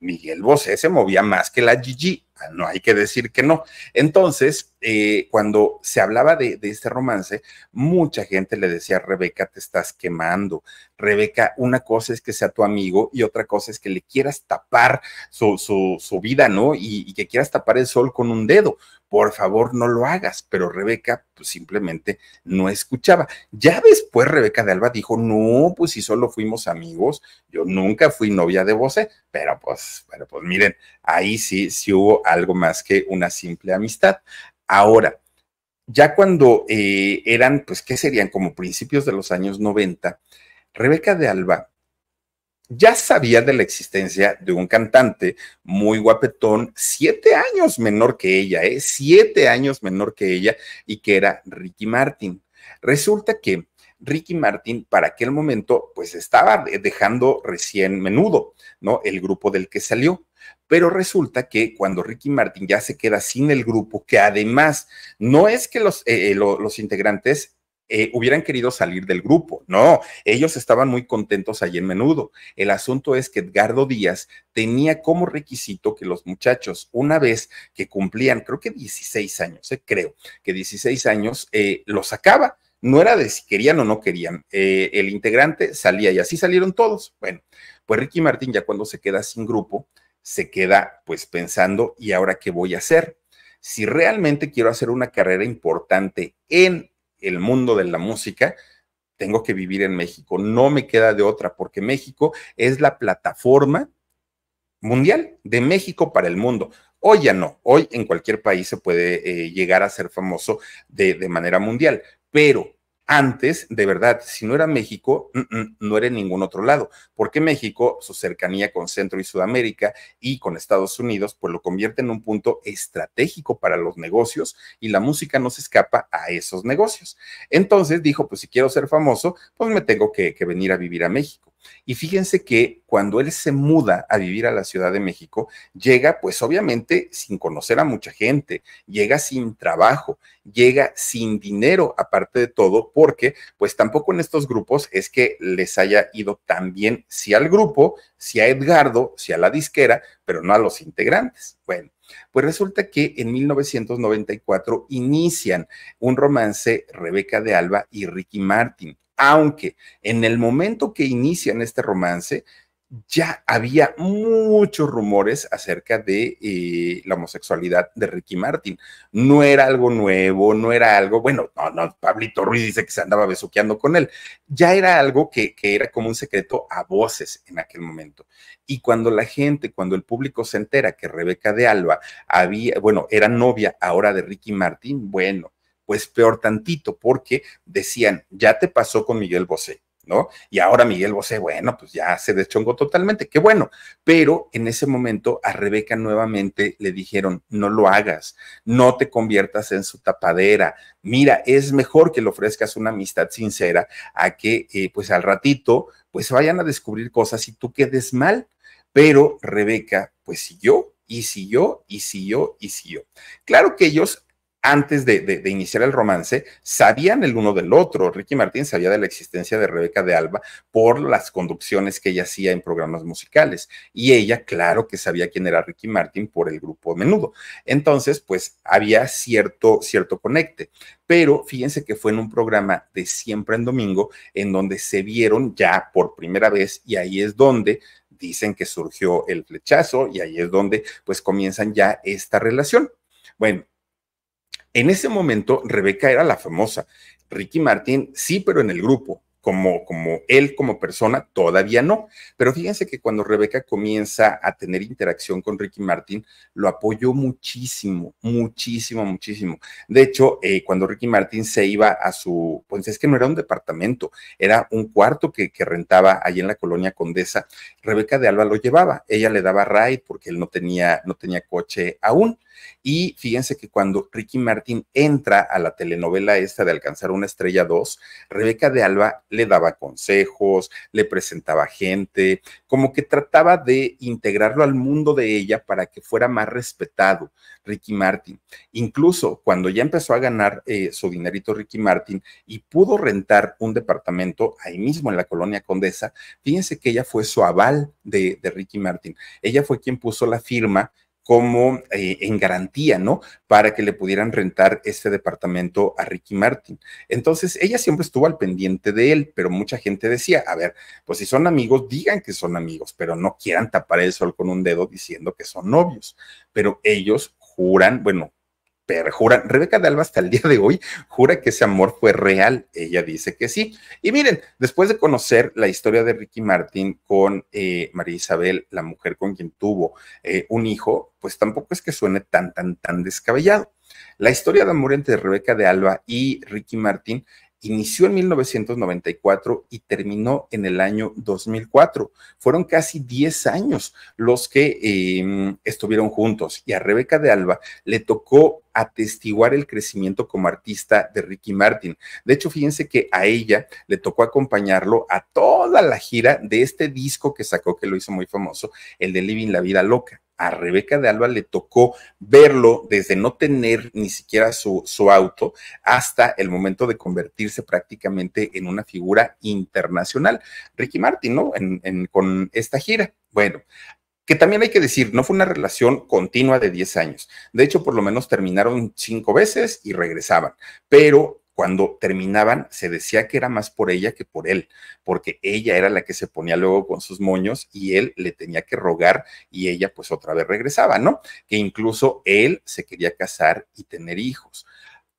Miguel Bosé se movía más que la Gigi, no hay que decir que no. Entonces, eh, cuando se hablaba de, este romance, mucha gente le decía, Rebeca, te estás quemando. Rebeca, una cosa es que sea tu amigo y otra cosa es que le quieras tapar su, vida, ¿no? Y, que quieras tapar el sol con un dedo por favor no lo hagas, pero Rebeca pues, simplemente no escuchaba. Ya después Rebeca de Alba dijo, no, pues si solo fuimos amigos, yo nunca fui novia de voce, eh". pero pues, bueno pues miren, ahí sí, sí hubo algo más que una simple amistad. Ahora, ya cuando eh, eran, pues, ¿qué serían? Como principios de los años 90, Rebeca de Alba ya sabía de la existencia de un cantante muy guapetón, siete años menor que ella, ¿eh? siete años menor que ella, y que era Ricky Martin. Resulta que Ricky Martin para aquel momento pues estaba dejando recién menudo, ¿no? El grupo del que salió. Pero resulta que cuando Ricky Martin ya se queda sin el grupo, que además no es que los, eh, eh, integrantes eh, hubieran querido salir del grupo. No, ellos estaban muy contentos allí en menudo. El asunto es que Edgardo Díaz tenía como requisito que los muchachos, una vez que cumplían, creo que 16 años, creo que 16 años, los sacaba. No era de si querían o no querían. el integrante salía y así salieron todos. Bueno, pues Ricky Martín ya cuando se queda sin grupo, se queda pues pensando, ¿y ahora qué voy a hacer? Si realmente quiero hacer una carrera importante en el mundo de la música, tengo que vivir en México, no me queda de otra, porque México es la plataforma mundial de México para el mundo. Hoy ya no, hoy en cualquier país se puede eh, llegar a ser famoso de, de manera mundial, pero antes, de verdad, si no era México, mm, mm, no era en ningún otro lado, porque México, su cercanía con Centro y Sudamérica y con Estados Unidos, pues lo convierte en un punto estratégico para los negocios y la música no se escapa a esos negocios. Entonces dijo, pues si quiero ser famoso, pues me tengo que, que venir a vivir a México. Y fíjense que cuando él se muda a vivir a la Ciudad de México, llega pues obviamente sin conocer a mucha gente, llega sin trabajo, llega sin dinero aparte de todo, porque pues tampoco en estos grupos es que les haya ido tan bien, si al grupo, si a Edgardo, si a la disquera, pero no a los integrantes. Bueno. Pues resulta que en 1994 inician un romance Rebeca de Alba y Ricky Martin aunque en el momento que inician este romance, ya había muchos rumores acerca de eh, la homosexualidad de Ricky Martin. No era algo nuevo, no era algo, bueno, no, no, Pablito Ruiz dice que se andaba besuqueando con él. Ya era algo que, que era como un secreto a voces en aquel momento. Y cuando la gente, cuando el público se entera que Rebeca de Alba había, bueno, era novia ahora de Ricky Martin, bueno, pues peor tantito, porque decían, ya te pasó con Miguel Bosé, ¿no? Y ahora Miguel Bosé, bueno, pues ya se deschongó totalmente, qué bueno. Pero en ese momento a Rebeca nuevamente le dijeron, no lo hagas, no te conviertas en su tapadera. Mira, es mejor que le ofrezcas una amistad sincera a que, eh, pues al ratito, pues vayan a descubrir cosas y tú quedes mal. Pero Rebeca, pues siguió y siguió y siguió y siguió. Claro que ellos antes de, iniciar el romance, sabían el uno del otro. Ricky Martín sabía de la existencia de Rebeca de Alba por las conducciones que ella hacía en programas musicales. Y ella, claro que sabía quién era Ricky Martín por el grupo Menudo. Entonces, pues había cierto, cierto conecte. Pero fíjense que fue en un programa de siempre en domingo, en donde se vieron ya por primera vez, y ahí es donde dicen que surgió el flechazo, y ahí es donde pues comienzan ya esta relación. Bueno, en ese momento, Rebeca era la famosa. Ricky Martín, sí, pero en el grupo como, como él como persona, todavía no. Pero fíjense que cuando Rebeca comienza a tener interacción con Ricky Martin, lo apoyó muchísimo, muchísimo, muchísimo. De hecho, eh, cuando Ricky Martin se iba a su, pues es que no era un departamento, era un cuarto que, rentaba ahí en la colonia Condesa, Rebeca de Alba lo llevaba, ella le daba ride porque él no tenía, no tenía coche aún. Y fíjense que cuando Ricky Martin entra a la telenovela esta de Alcanzar una estrella 2, Rebeca de Alba le daba consejos, le presentaba gente, como que trataba de integrarlo al mundo de ella para que fuera más respetado Ricky Martin. Incluso cuando ya empezó a ganar eh, su dinerito Ricky Martin y pudo rentar un departamento ahí mismo en la colonia Condesa, fíjense que ella fue su aval de Ricky Martin. Ella fue quien puso la firma como eh, en garantía, ¿no? Para que le pudieran rentar este departamento a Ricky Martin. Entonces, ella siempre estuvo al pendiente de él, pero mucha gente decía, a ver, pues si son amigos, digan que son amigos, pero no quieran tapar el sol con un dedo diciendo que son novios. Pero ellos juran, bueno, juran, Rebeca de Alba hasta el día de hoy jura que ese amor fue real. Ella dice que sí. Y miren, después de conocer la historia de Ricky Martin con eh, María Isabel, la mujer con quien tuvo eh, un hijo, pues tampoco es que suene tan, tan, tan descabellado. La historia de amor entre Rebeca de Alba y Ricky Martin Inició en 1994 y terminó en el año 2004. Fueron casi 10 años los que em, estuvieron juntos y a Rebeca de Alba le tocó atestiguar el crecimiento como artista de Ricky Martin. De hecho, fíjense que a ella le tocó acompañarlo a toda la gira de este disco que sacó, que lo hizo muy famoso, el de Living la Vida Loca a Rebeca de Alba le tocó verlo desde no tener ni siquiera su, su, auto hasta el momento de convertirse prácticamente en una figura internacional. Ricky Martin, ¿no? En, en, con esta gira. Bueno, que también hay que decir, no fue una relación continua de 10 años. De hecho, por lo menos terminaron cinco veces y regresaban, pero cuando terminaban, se decía que era más por ella que por él, porque ella era la que se ponía luego con sus moños y él le tenía que rogar y ella pues otra vez regresaba, ¿no? Que incluso él se quería casar y tener hijos.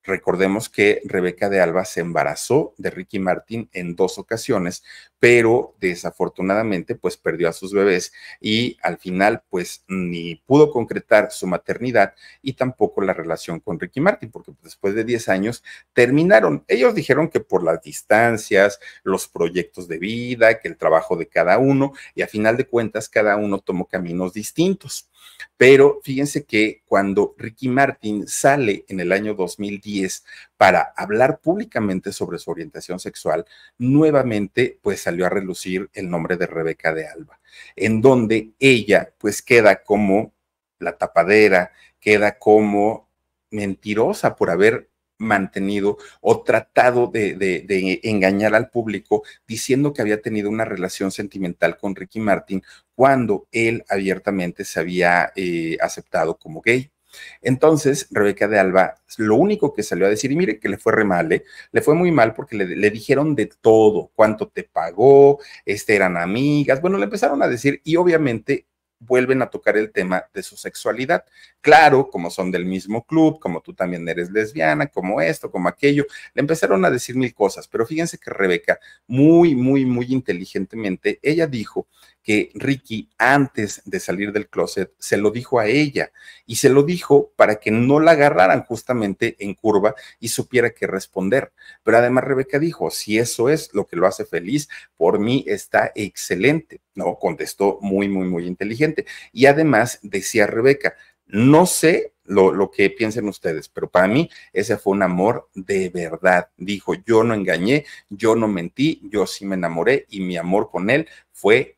Recordemos que Rebeca de Alba se embarazó de Ricky Martin en dos ocasiones, pero desafortunadamente pues perdió a sus bebés y al final pues ni pudo concretar su maternidad y tampoco la relación con Ricky Martin, porque después de 10 años terminaron. Ellos dijeron que por las distancias, los proyectos de vida, que el trabajo de cada uno y a final de cuentas cada uno tomó caminos distintos. Pero fíjense que cuando Ricky Martin sale en el año 2010, para hablar públicamente sobre su orientación sexual, nuevamente pues salió a relucir el nombre de Rebeca de Alba, en donde ella pues queda como la tapadera, queda como mentirosa por haber mantenido o tratado de, engañar al público diciendo que había tenido una relación sentimental con Ricky Martin cuando él abiertamente se había eh, aceptado como gay. Entonces, Rebeca de Alba, lo único que salió a decir, y mire que le fue re mal, ¿eh? le fue muy mal porque le, dijeron de todo, cuánto te pagó, este, eran amigas, bueno, le empezaron a decir y obviamente vuelven a tocar el tema de su sexualidad. Claro, como son del mismo club, como tú también eres lesbiana, como esto, como aquello, le empezaron a decir mil cosas, pero fíjense que Rebeca, muy, muy, muy inteligentemente, ella dijo que Ricky antes de salir del closet se lo dijo a ella y se lo dijo para que no la agarraran justamente en curva y supiera qué responder. Pero además Rebeca dijo, si eso es lo que lo hace feliz, por mí está excelente. No, contestó muy, muy, muy inteligente. Y además decía Rebeca, no sé lo, lo, que piensen ustedes, pero para mí ese fue un amor de verdad. Dijo, yo no engañé, yo no mentí, yo sí me enamoré y mi amor con él fue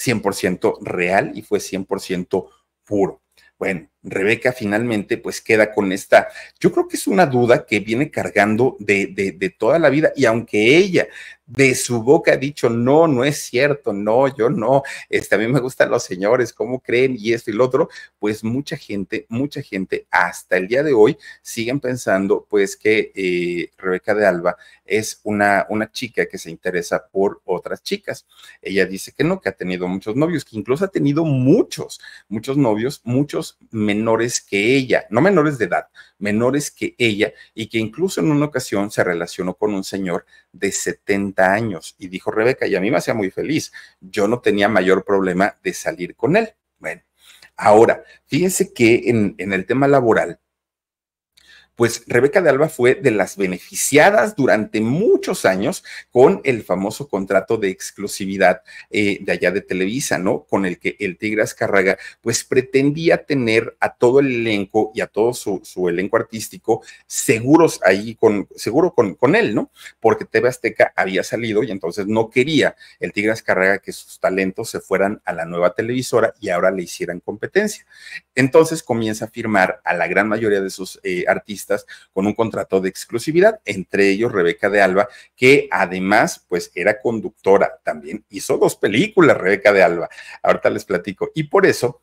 100% real y fue 100% puro. Bueno, Rebeca finalmente pues queda con esta, yo creo que es una duda que viene cargando de, toda la vida y aunque ella de su boca ha dicho, no, no es cierto, no, yo no, este, a mí me gustan los señores, ¿cómo creen? Y esto y lo otro, pues mucha gente, mucha gente hasta el día de hoy siguen pensando pues que eh, Rebeca de Alba es una, una chica que se interesa por otras chicas. Ella dice que no, que ha tenido muchos novios, que incluso ha tenido muchos, muchos novios, muchos menores que ella, no menores de edad, menores que ella, y que incluso en una ocasión se relacionó con un señor de 70 años. Y dijo Rebeca, y a mí me hacía muy feliz, yo no tenía mayor problema de salir con él. Bueno, ahora, fíjense que en, el tema laboral, pues Rebeca de Alba fue de las beneficiadas durante muchos años con el famoso contrato de exclusividad eh, de allá de Televisa, ¿no? Con el que el Tigre Azcárraga, pues pretendía tener a todo el elenco y a todo su, elenco artístico seguros ahí, con, seguro con, con él, ¿no? Porque TV Azteca había salido y entonces no quería el Tigre Azcárraga que sus talentos se fueran a la nueva televisora y ahora le hicieran competencia. Entonces comienza a firmar a la gran mayoría de sus eh, artistas con un contrato de exclusividad, entre ellos Rebeca de Alba, que además pues era conductora también, hizo dos películas Rebeca de Alba, ahorita les platico, y por eso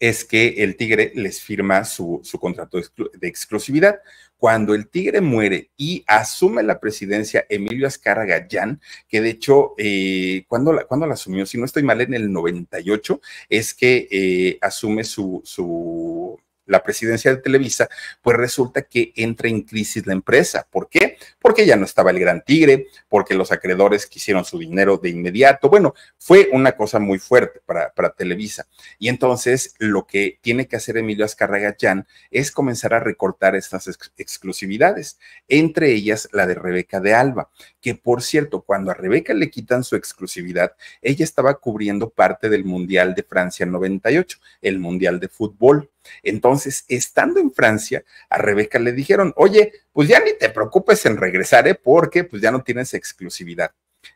es que el Tigre les firma su, contrato de exclusividad. Cuando el Tigre muere y asume la presidencia Emilio Azcara Gallán, que de hecho, eh, cuando, la, la asumió, si no estoy mal, en el 98, es que eh, asume su, su la presidencia de Televisa, pues resulta que entra en crisis la empresa. ¿Por qué? Porque ya no estaba el gran tigre, porque los acreedores quisieron su dinero de inmediato. Bueno, fue una cosa muy fuerte para, Televisa. Y entonces lo que tiene que hacer Emilio Azcárraga Jan es comenzar a recortar estas exclusividades, entre ellas la de Rebeca de Alba, que por cierto, cuando a Rebeca le quitan su exclusividad, ella estaba cubriendo parte del Mundial de Francia 98, el Mundial de Fútbol. Entonces, estando en Francia, a Rebeca le dijeron, oye, pues ya ni te preocupes en regresar, ¿eh? porque pues ya no tienes exclusividad.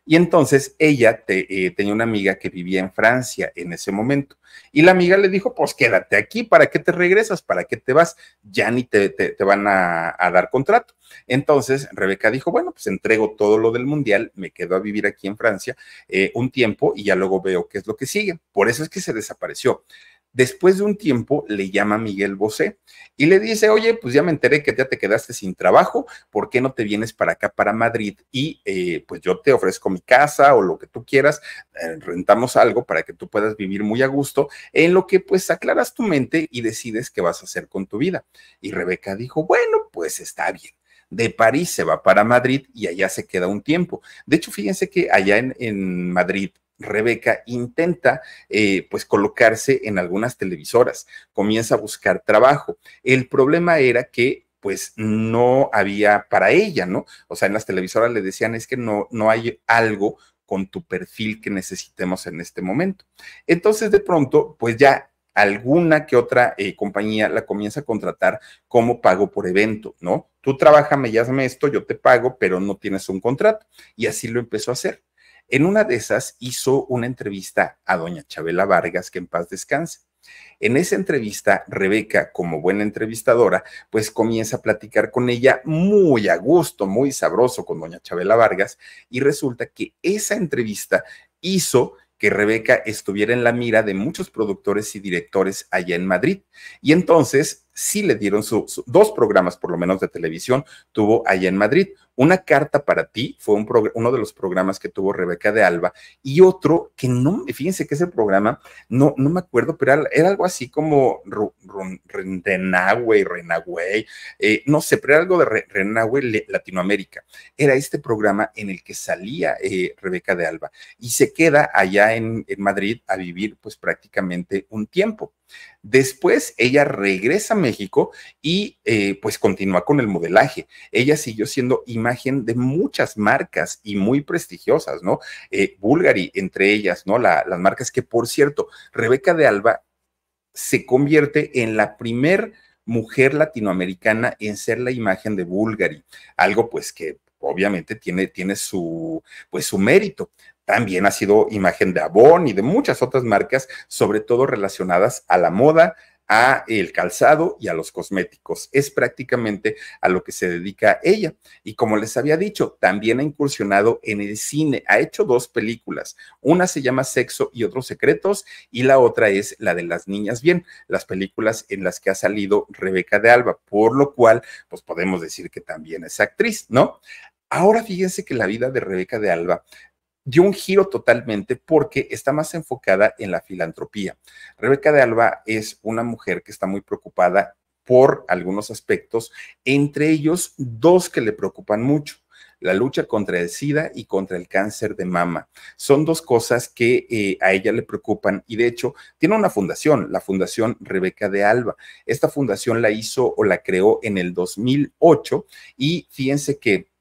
Y entonces ella eh, tenía una amiga que vivía en Francia en ese momento. Y la amiga le dijo, pues quédate aquí, ¿para qué te regresas? ¿Para qué te vas? Ya ni te, te, van a, dar contrato. Entonces Rebeca dijo, bueno, pues entrego todo lo del mundial, me quedo a vivir aquí en Francia eh, un tiempo y ya luego veo qué es lo que sigue. Por eso es que se desapareció. Después de un tiempo le llama Miguel Bosé y le dice, oye, pues ya me enteré que ya te quedaste sin trabajo, ¿por qué no te vienes para acá, para Madrid? Y eh, pues yo te ofrezco mi casa o lo que tú quieras, eh, rentamos algo para que tú puedas vivir muy a gusto, en lo que pues aclaras tu mente y decides qué vas a hacer con tu vida. Y Rebeca dijo, bueno, pues está bien de París se va para Madrid y allá se queda un tiempo. De hecho, fíjense que allá en, en Madrid Rebeca intenta eh, pues colocarse en algunas televisoras, comienza a buscar trabajo. El problema era que pues no había para ella, ¿no? O sea, en las televisoras le decían es que no, no hay algo con tu perfil que necesitemos en este momento. Entonces, de pronto, pues ya alguna que otra eh, compañía la comienza a contratar como pago por evento, ¿no? Tú trabaja, me hazme esto, yo te pago, pero no tienes un contrato. Y así lo empezó a hacer. En una de esas hizo una entrevista a doña Chabela Vargas, que en paz descanse. En esa entrevista, Rebeca, como buena entrevistadora, pues comienza a platicar con ella muy a gusto, muy sabroso con doña Chabela Vargas, y resulta que esa entrevista hizo que Rebeca estuviera en la mira de muchos productores y directores allá en Madrid. Y entonces sí le dieron sus dos programas, por lo menos, de televisión, tuvo allá en Madrid. Una carta para ti fue un uno de los programas que tuvo Rebeca de Alba y otro que no, fíjense que ese programa, no, no me acuerdo, pero era, algo así como Renagüey, Renagüey, eh, no sé, pero era algo de Renagüey Latinoamérica. Era este programa en el que salía eh, Rebeca de Alba y se queda allá en, en Madrid a vivir pues prácticamente un tiempo. Después ella regresa a México y eh, pues continúa con el modelaje. Ella siguió siendo imagen de muchas marcas y muy prestigiosas, ¿no? Eh, Bulgari, entre ellas, ¿no? las marcas que, por cierto, Rebeca de Alba se convierte en la primer mujer latinoamericana en ser la imagen de Bulgari, algo pues que obviamente tiene, tiene su, pues, su mérito también ha sido imagen de Avon y de muchas otras marcas, sobre todo relacionadas a la moda, a el calzado y a los cosméticos. Es prácticamente a lo que se dedica ella. Y como les había dicho, también ha incursionado en el cine. Ha hecho dos películas. Una se llama Sexo y otros secretos y la otra es la de las niñas bien, las películas en las que ha salido Rebeca de Alba, por lo cual, pues podemos decir que también es actriz, ¿no? Ahora fíjense que la vida de Rebeca de Alba dio un giro totalmente porque está más enfocada en la filantropía. Rebeca de Alba es una mujer que está muy preocupada por algunos aspectos, entre ellos dos que le preocupan mucho la lucha contra el SIDA y contra el cáncer de mama. Son dos cosas que eh, a ella le preocupan y de hecho tiene una fundación, la Fundación Rebeca de Alba. Esta fundación la hizo o la creó en el 2008 y fíjense que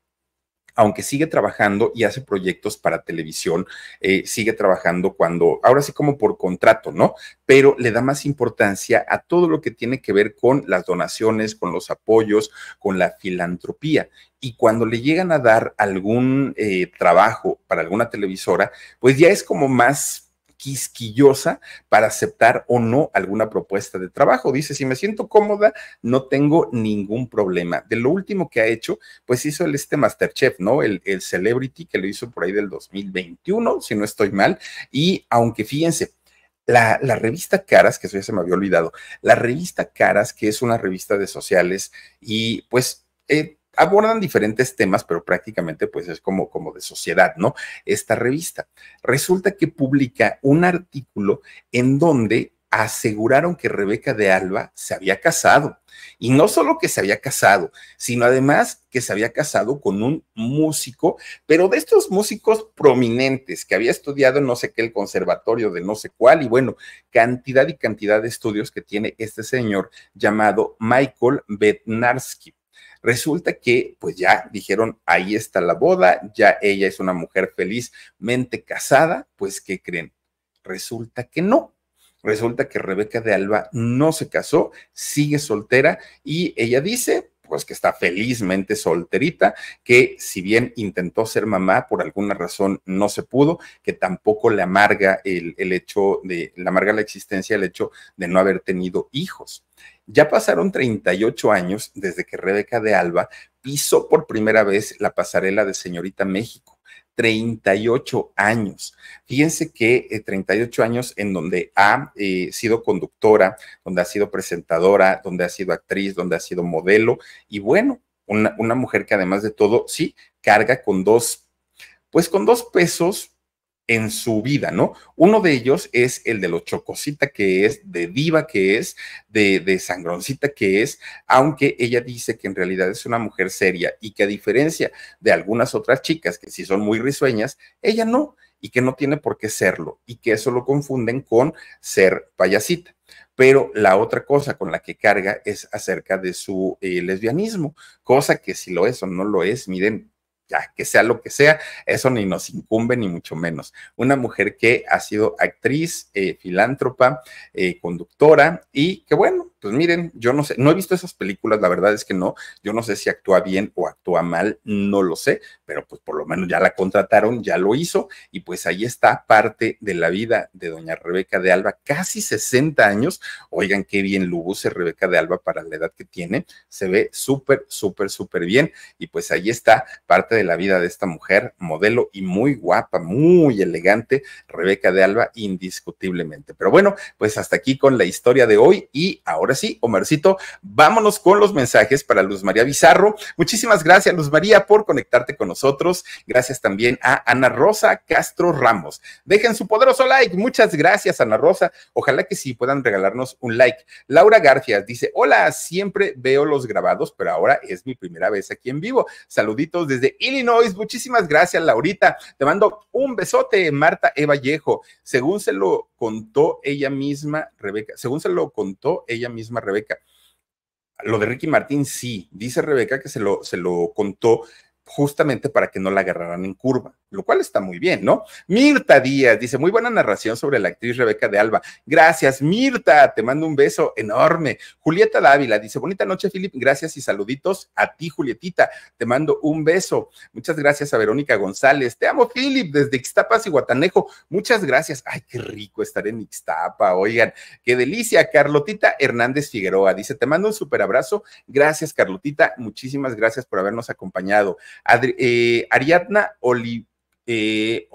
aunque sigue trabajando y hace proyectos para televisión, eh, sigue trabajando cuando, ahora sí como por contrato, ¿no? Pero le da más importancia a todo lo que tiene que ver con las donaciones, con los apoyos, con la filantropía. Y cuando le llegan a dar algún eh, trabajo para alguna televisora, pues ya es como más quisquillosa para aceptar o no alguna propuesta de trabajo. Dice, si me siento cómoda, no tengo ningún problema. De lo último que ha hecho, pues hizo el, este Masterchef, ¿no? El, el Celebrity que lo hizo por ahí del 2021, si no estoy mal. Y aunque fíjense, la, la, revista Caras, que eso ya se me había olvidado, la revista Caras, que es una revista de sociales y pues... Eh, abordan diferentes temas, pero prácticamente pues es como, como de sociedad, ¿no? Esta revista. Resulta que publica un artículo en donde aseguraron que Rebeca de Alba se había casado. Y no solo que se había casado, sino además que se había casado con un músico, pero de estos músicos prominentes que había estudiado en no sé qué, el conservatorio de no sé cuál, y bueno, cantidad y cantidad de estudios que tiene este señor llamado Michael Bednarski. Resulta que, pues ya dijeron, ahí está la boda, ya ella es una mujer felizmente casada, pues ¿qué creen? Resulta que no. Resulta que Rebeca de Alba no se casó, sigue soltera y ella dice, pues que está felizmente solterita, que si bien intentó ser mamá, por alguna razón no se pudo, que tampoco le amarga el, hecho de, le amarga la existencia el hecho de no haber tenido hijos. Ya pasaron 38 años desde que Rebeca de Alba pisó por primera vez la pasarela de Señorita México. 38 años. Fíjense que 38 eh, años en donde ha eh, sido conductora, donde ha sido presentadora, donde ha sido actriz, donde ha sido modelo y bueno, una, una mujer que además de todo, sí, carga con dos, pues con dos pesos en su vida, ¿no? Uno de ellos es el de lo chocosita que es, de diva que es, de, sangroncita que es, aunque ella dice que en realidad es una mujer seria y que a diferencia de algunas otras chicas que sí son muy risueñas, ella no, y que no tiene por qué serlo, y que eso lo confunden con ser payasita. Pero la otra cosa con la que carga es acerca de su eh, lesbianismo, cosa que si lo es o no lo es, miren, ya que sea lo que sea, eso ni nos incumbe ni mucho menos. Una mujer que ha sido actriz, eh, filántropa, eh, conductora y que bueno, pues miren, yo no sé, no he visto esas películas, la verdad es que no, yo no sé si actúa bien o actúa mal, no lo sé, pero pues por lo menos ya la contrataron, ya lo hizo y pues ahí está parte de la vida de doña Rebeca de Alba, casi 60 años, oigan qué bien luce Rebeca de Alba para la edad que tiene, se ve súper, súper, súper bien y pues ahí está parte de la vida de esta mujer, modelo y muy guapa, muy elegante, Rebeca de Alba indiscutiblemente. Pero bueno, pues hasta aquí con la historia de hoy y ahora Así sí, Omarcito, vámonos con los mensajes para Luz María Bizarro. Muchísimas gracias, Luz María, por conectarte con nosotros. Gracias también a Ana Rosa Castro Ramos. Dejen su poderoso like. Muchas gracias, Ana Rosa. Ojalá que sí puedan regalarnos un like. Laura García dice, hola, siempre veo los grabados, pero ahora es mi primera vez aquí en vivo. Saluditos desde Illinois. Muchísimas gracias, Laurita. Te mando un besote, Marta E. Vallejo. Según se lo contó ella misma, Rebeca, según se lo contó ella misma, misma Rebeca. Lo de Ricky Martín sí, dice Rebeca que se lo, se lo contó justamente para que no la agarraran en curva, lo cual está muy bien, ¿no? Mirta Díaz dice, muy buena narración sobre la actriz Rebeca de Alba. Gracias, Mirta, te mando un beso enorme. Julieta Dávila dice, bonita noche, Filip, gracias y saluditos a ti, Julietita, te mando un beso. Muchas gracias a Verónica González, te amo, Filip, desde Ixtapas y Guatanejo, muchas gracias. Ay, qué rico estar en Ixtapa, oigan, qué delicia. Carlotita Hernández Figueroa dice, te mando un super abrazo. Gracias, Carlotita, muchísimas gracias por habernos acompañado. Eh, Ariadna Olive, eh,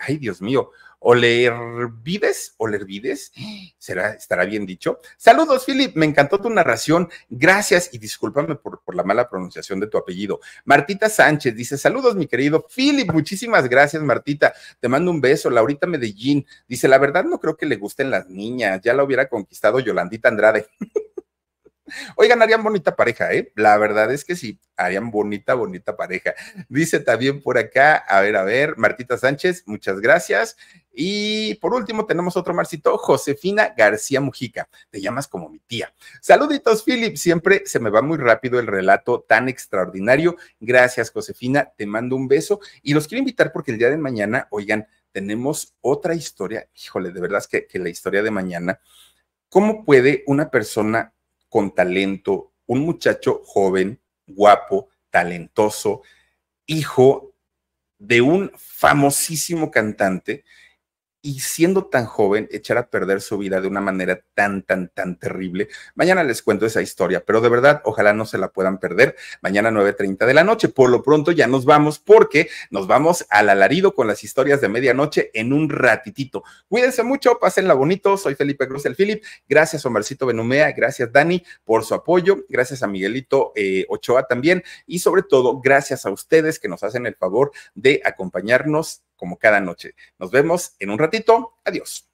ay Dios mío, Olervides, Olervides, ¿será, estará bien dicho? Saludos, Philip, me encantó tu narración, gracias y discúlpame por, por, la mala pronunciación de tu apellido. Martita Sánchez dice, saludos, mi querido Philip, muchísimas gracias, Martita, te mando un beso, Laurita Medellín dice, la verdad no creo que le gusten las niñas, ya la hubiera conquistado Yolandita Andrade. *laughs* Oigan, harían bonita pareja, ¿eh? La verdad es que sí, harían bonita, bonita pareja. Dice también por acá, a ver, a ver, Martita Sánchez, muchas gracias. Y por último tenemos otro marcito, Josefina García Mujica. Te llamas como mi tía. Saluditos, Philip. Siempre se me va muy rápido el relato tan extraordinario. Gracias, Josefina. Te mando un beso y los quiero invitar porque el día de mañana, oigan, tenemos otra historia. Híjole, de verdad es que la historia de mañana. ¿Cómo puede una persona con talento, un muchacho joven, guapo, talentoso, hijo de un famosísimo cantante y siendo tan joven, echar a perder su vida de una manera tan, tan, tan terrible. Mañana les cuento esa historia, pero de verdad, ojalá no se la puedan perder. Mañana 9.30 de la noche. Por lo pronto ya nos vamos porque nos vamos al alarido con las historias de medianoche en un ratitito. Cuídense mucho, pásenla bonito. Soy Felipe Cruz el Philip. Gracias, Omarcito Benumea. Gracias, Dani, por su apoyo. Gracias a Miguelito eh, Ochoa también. Y sobre todo, gracias a ustedes que nos hacen el favor de acompañarnos como cada noche. Nos vemos en un ratito. Adiós.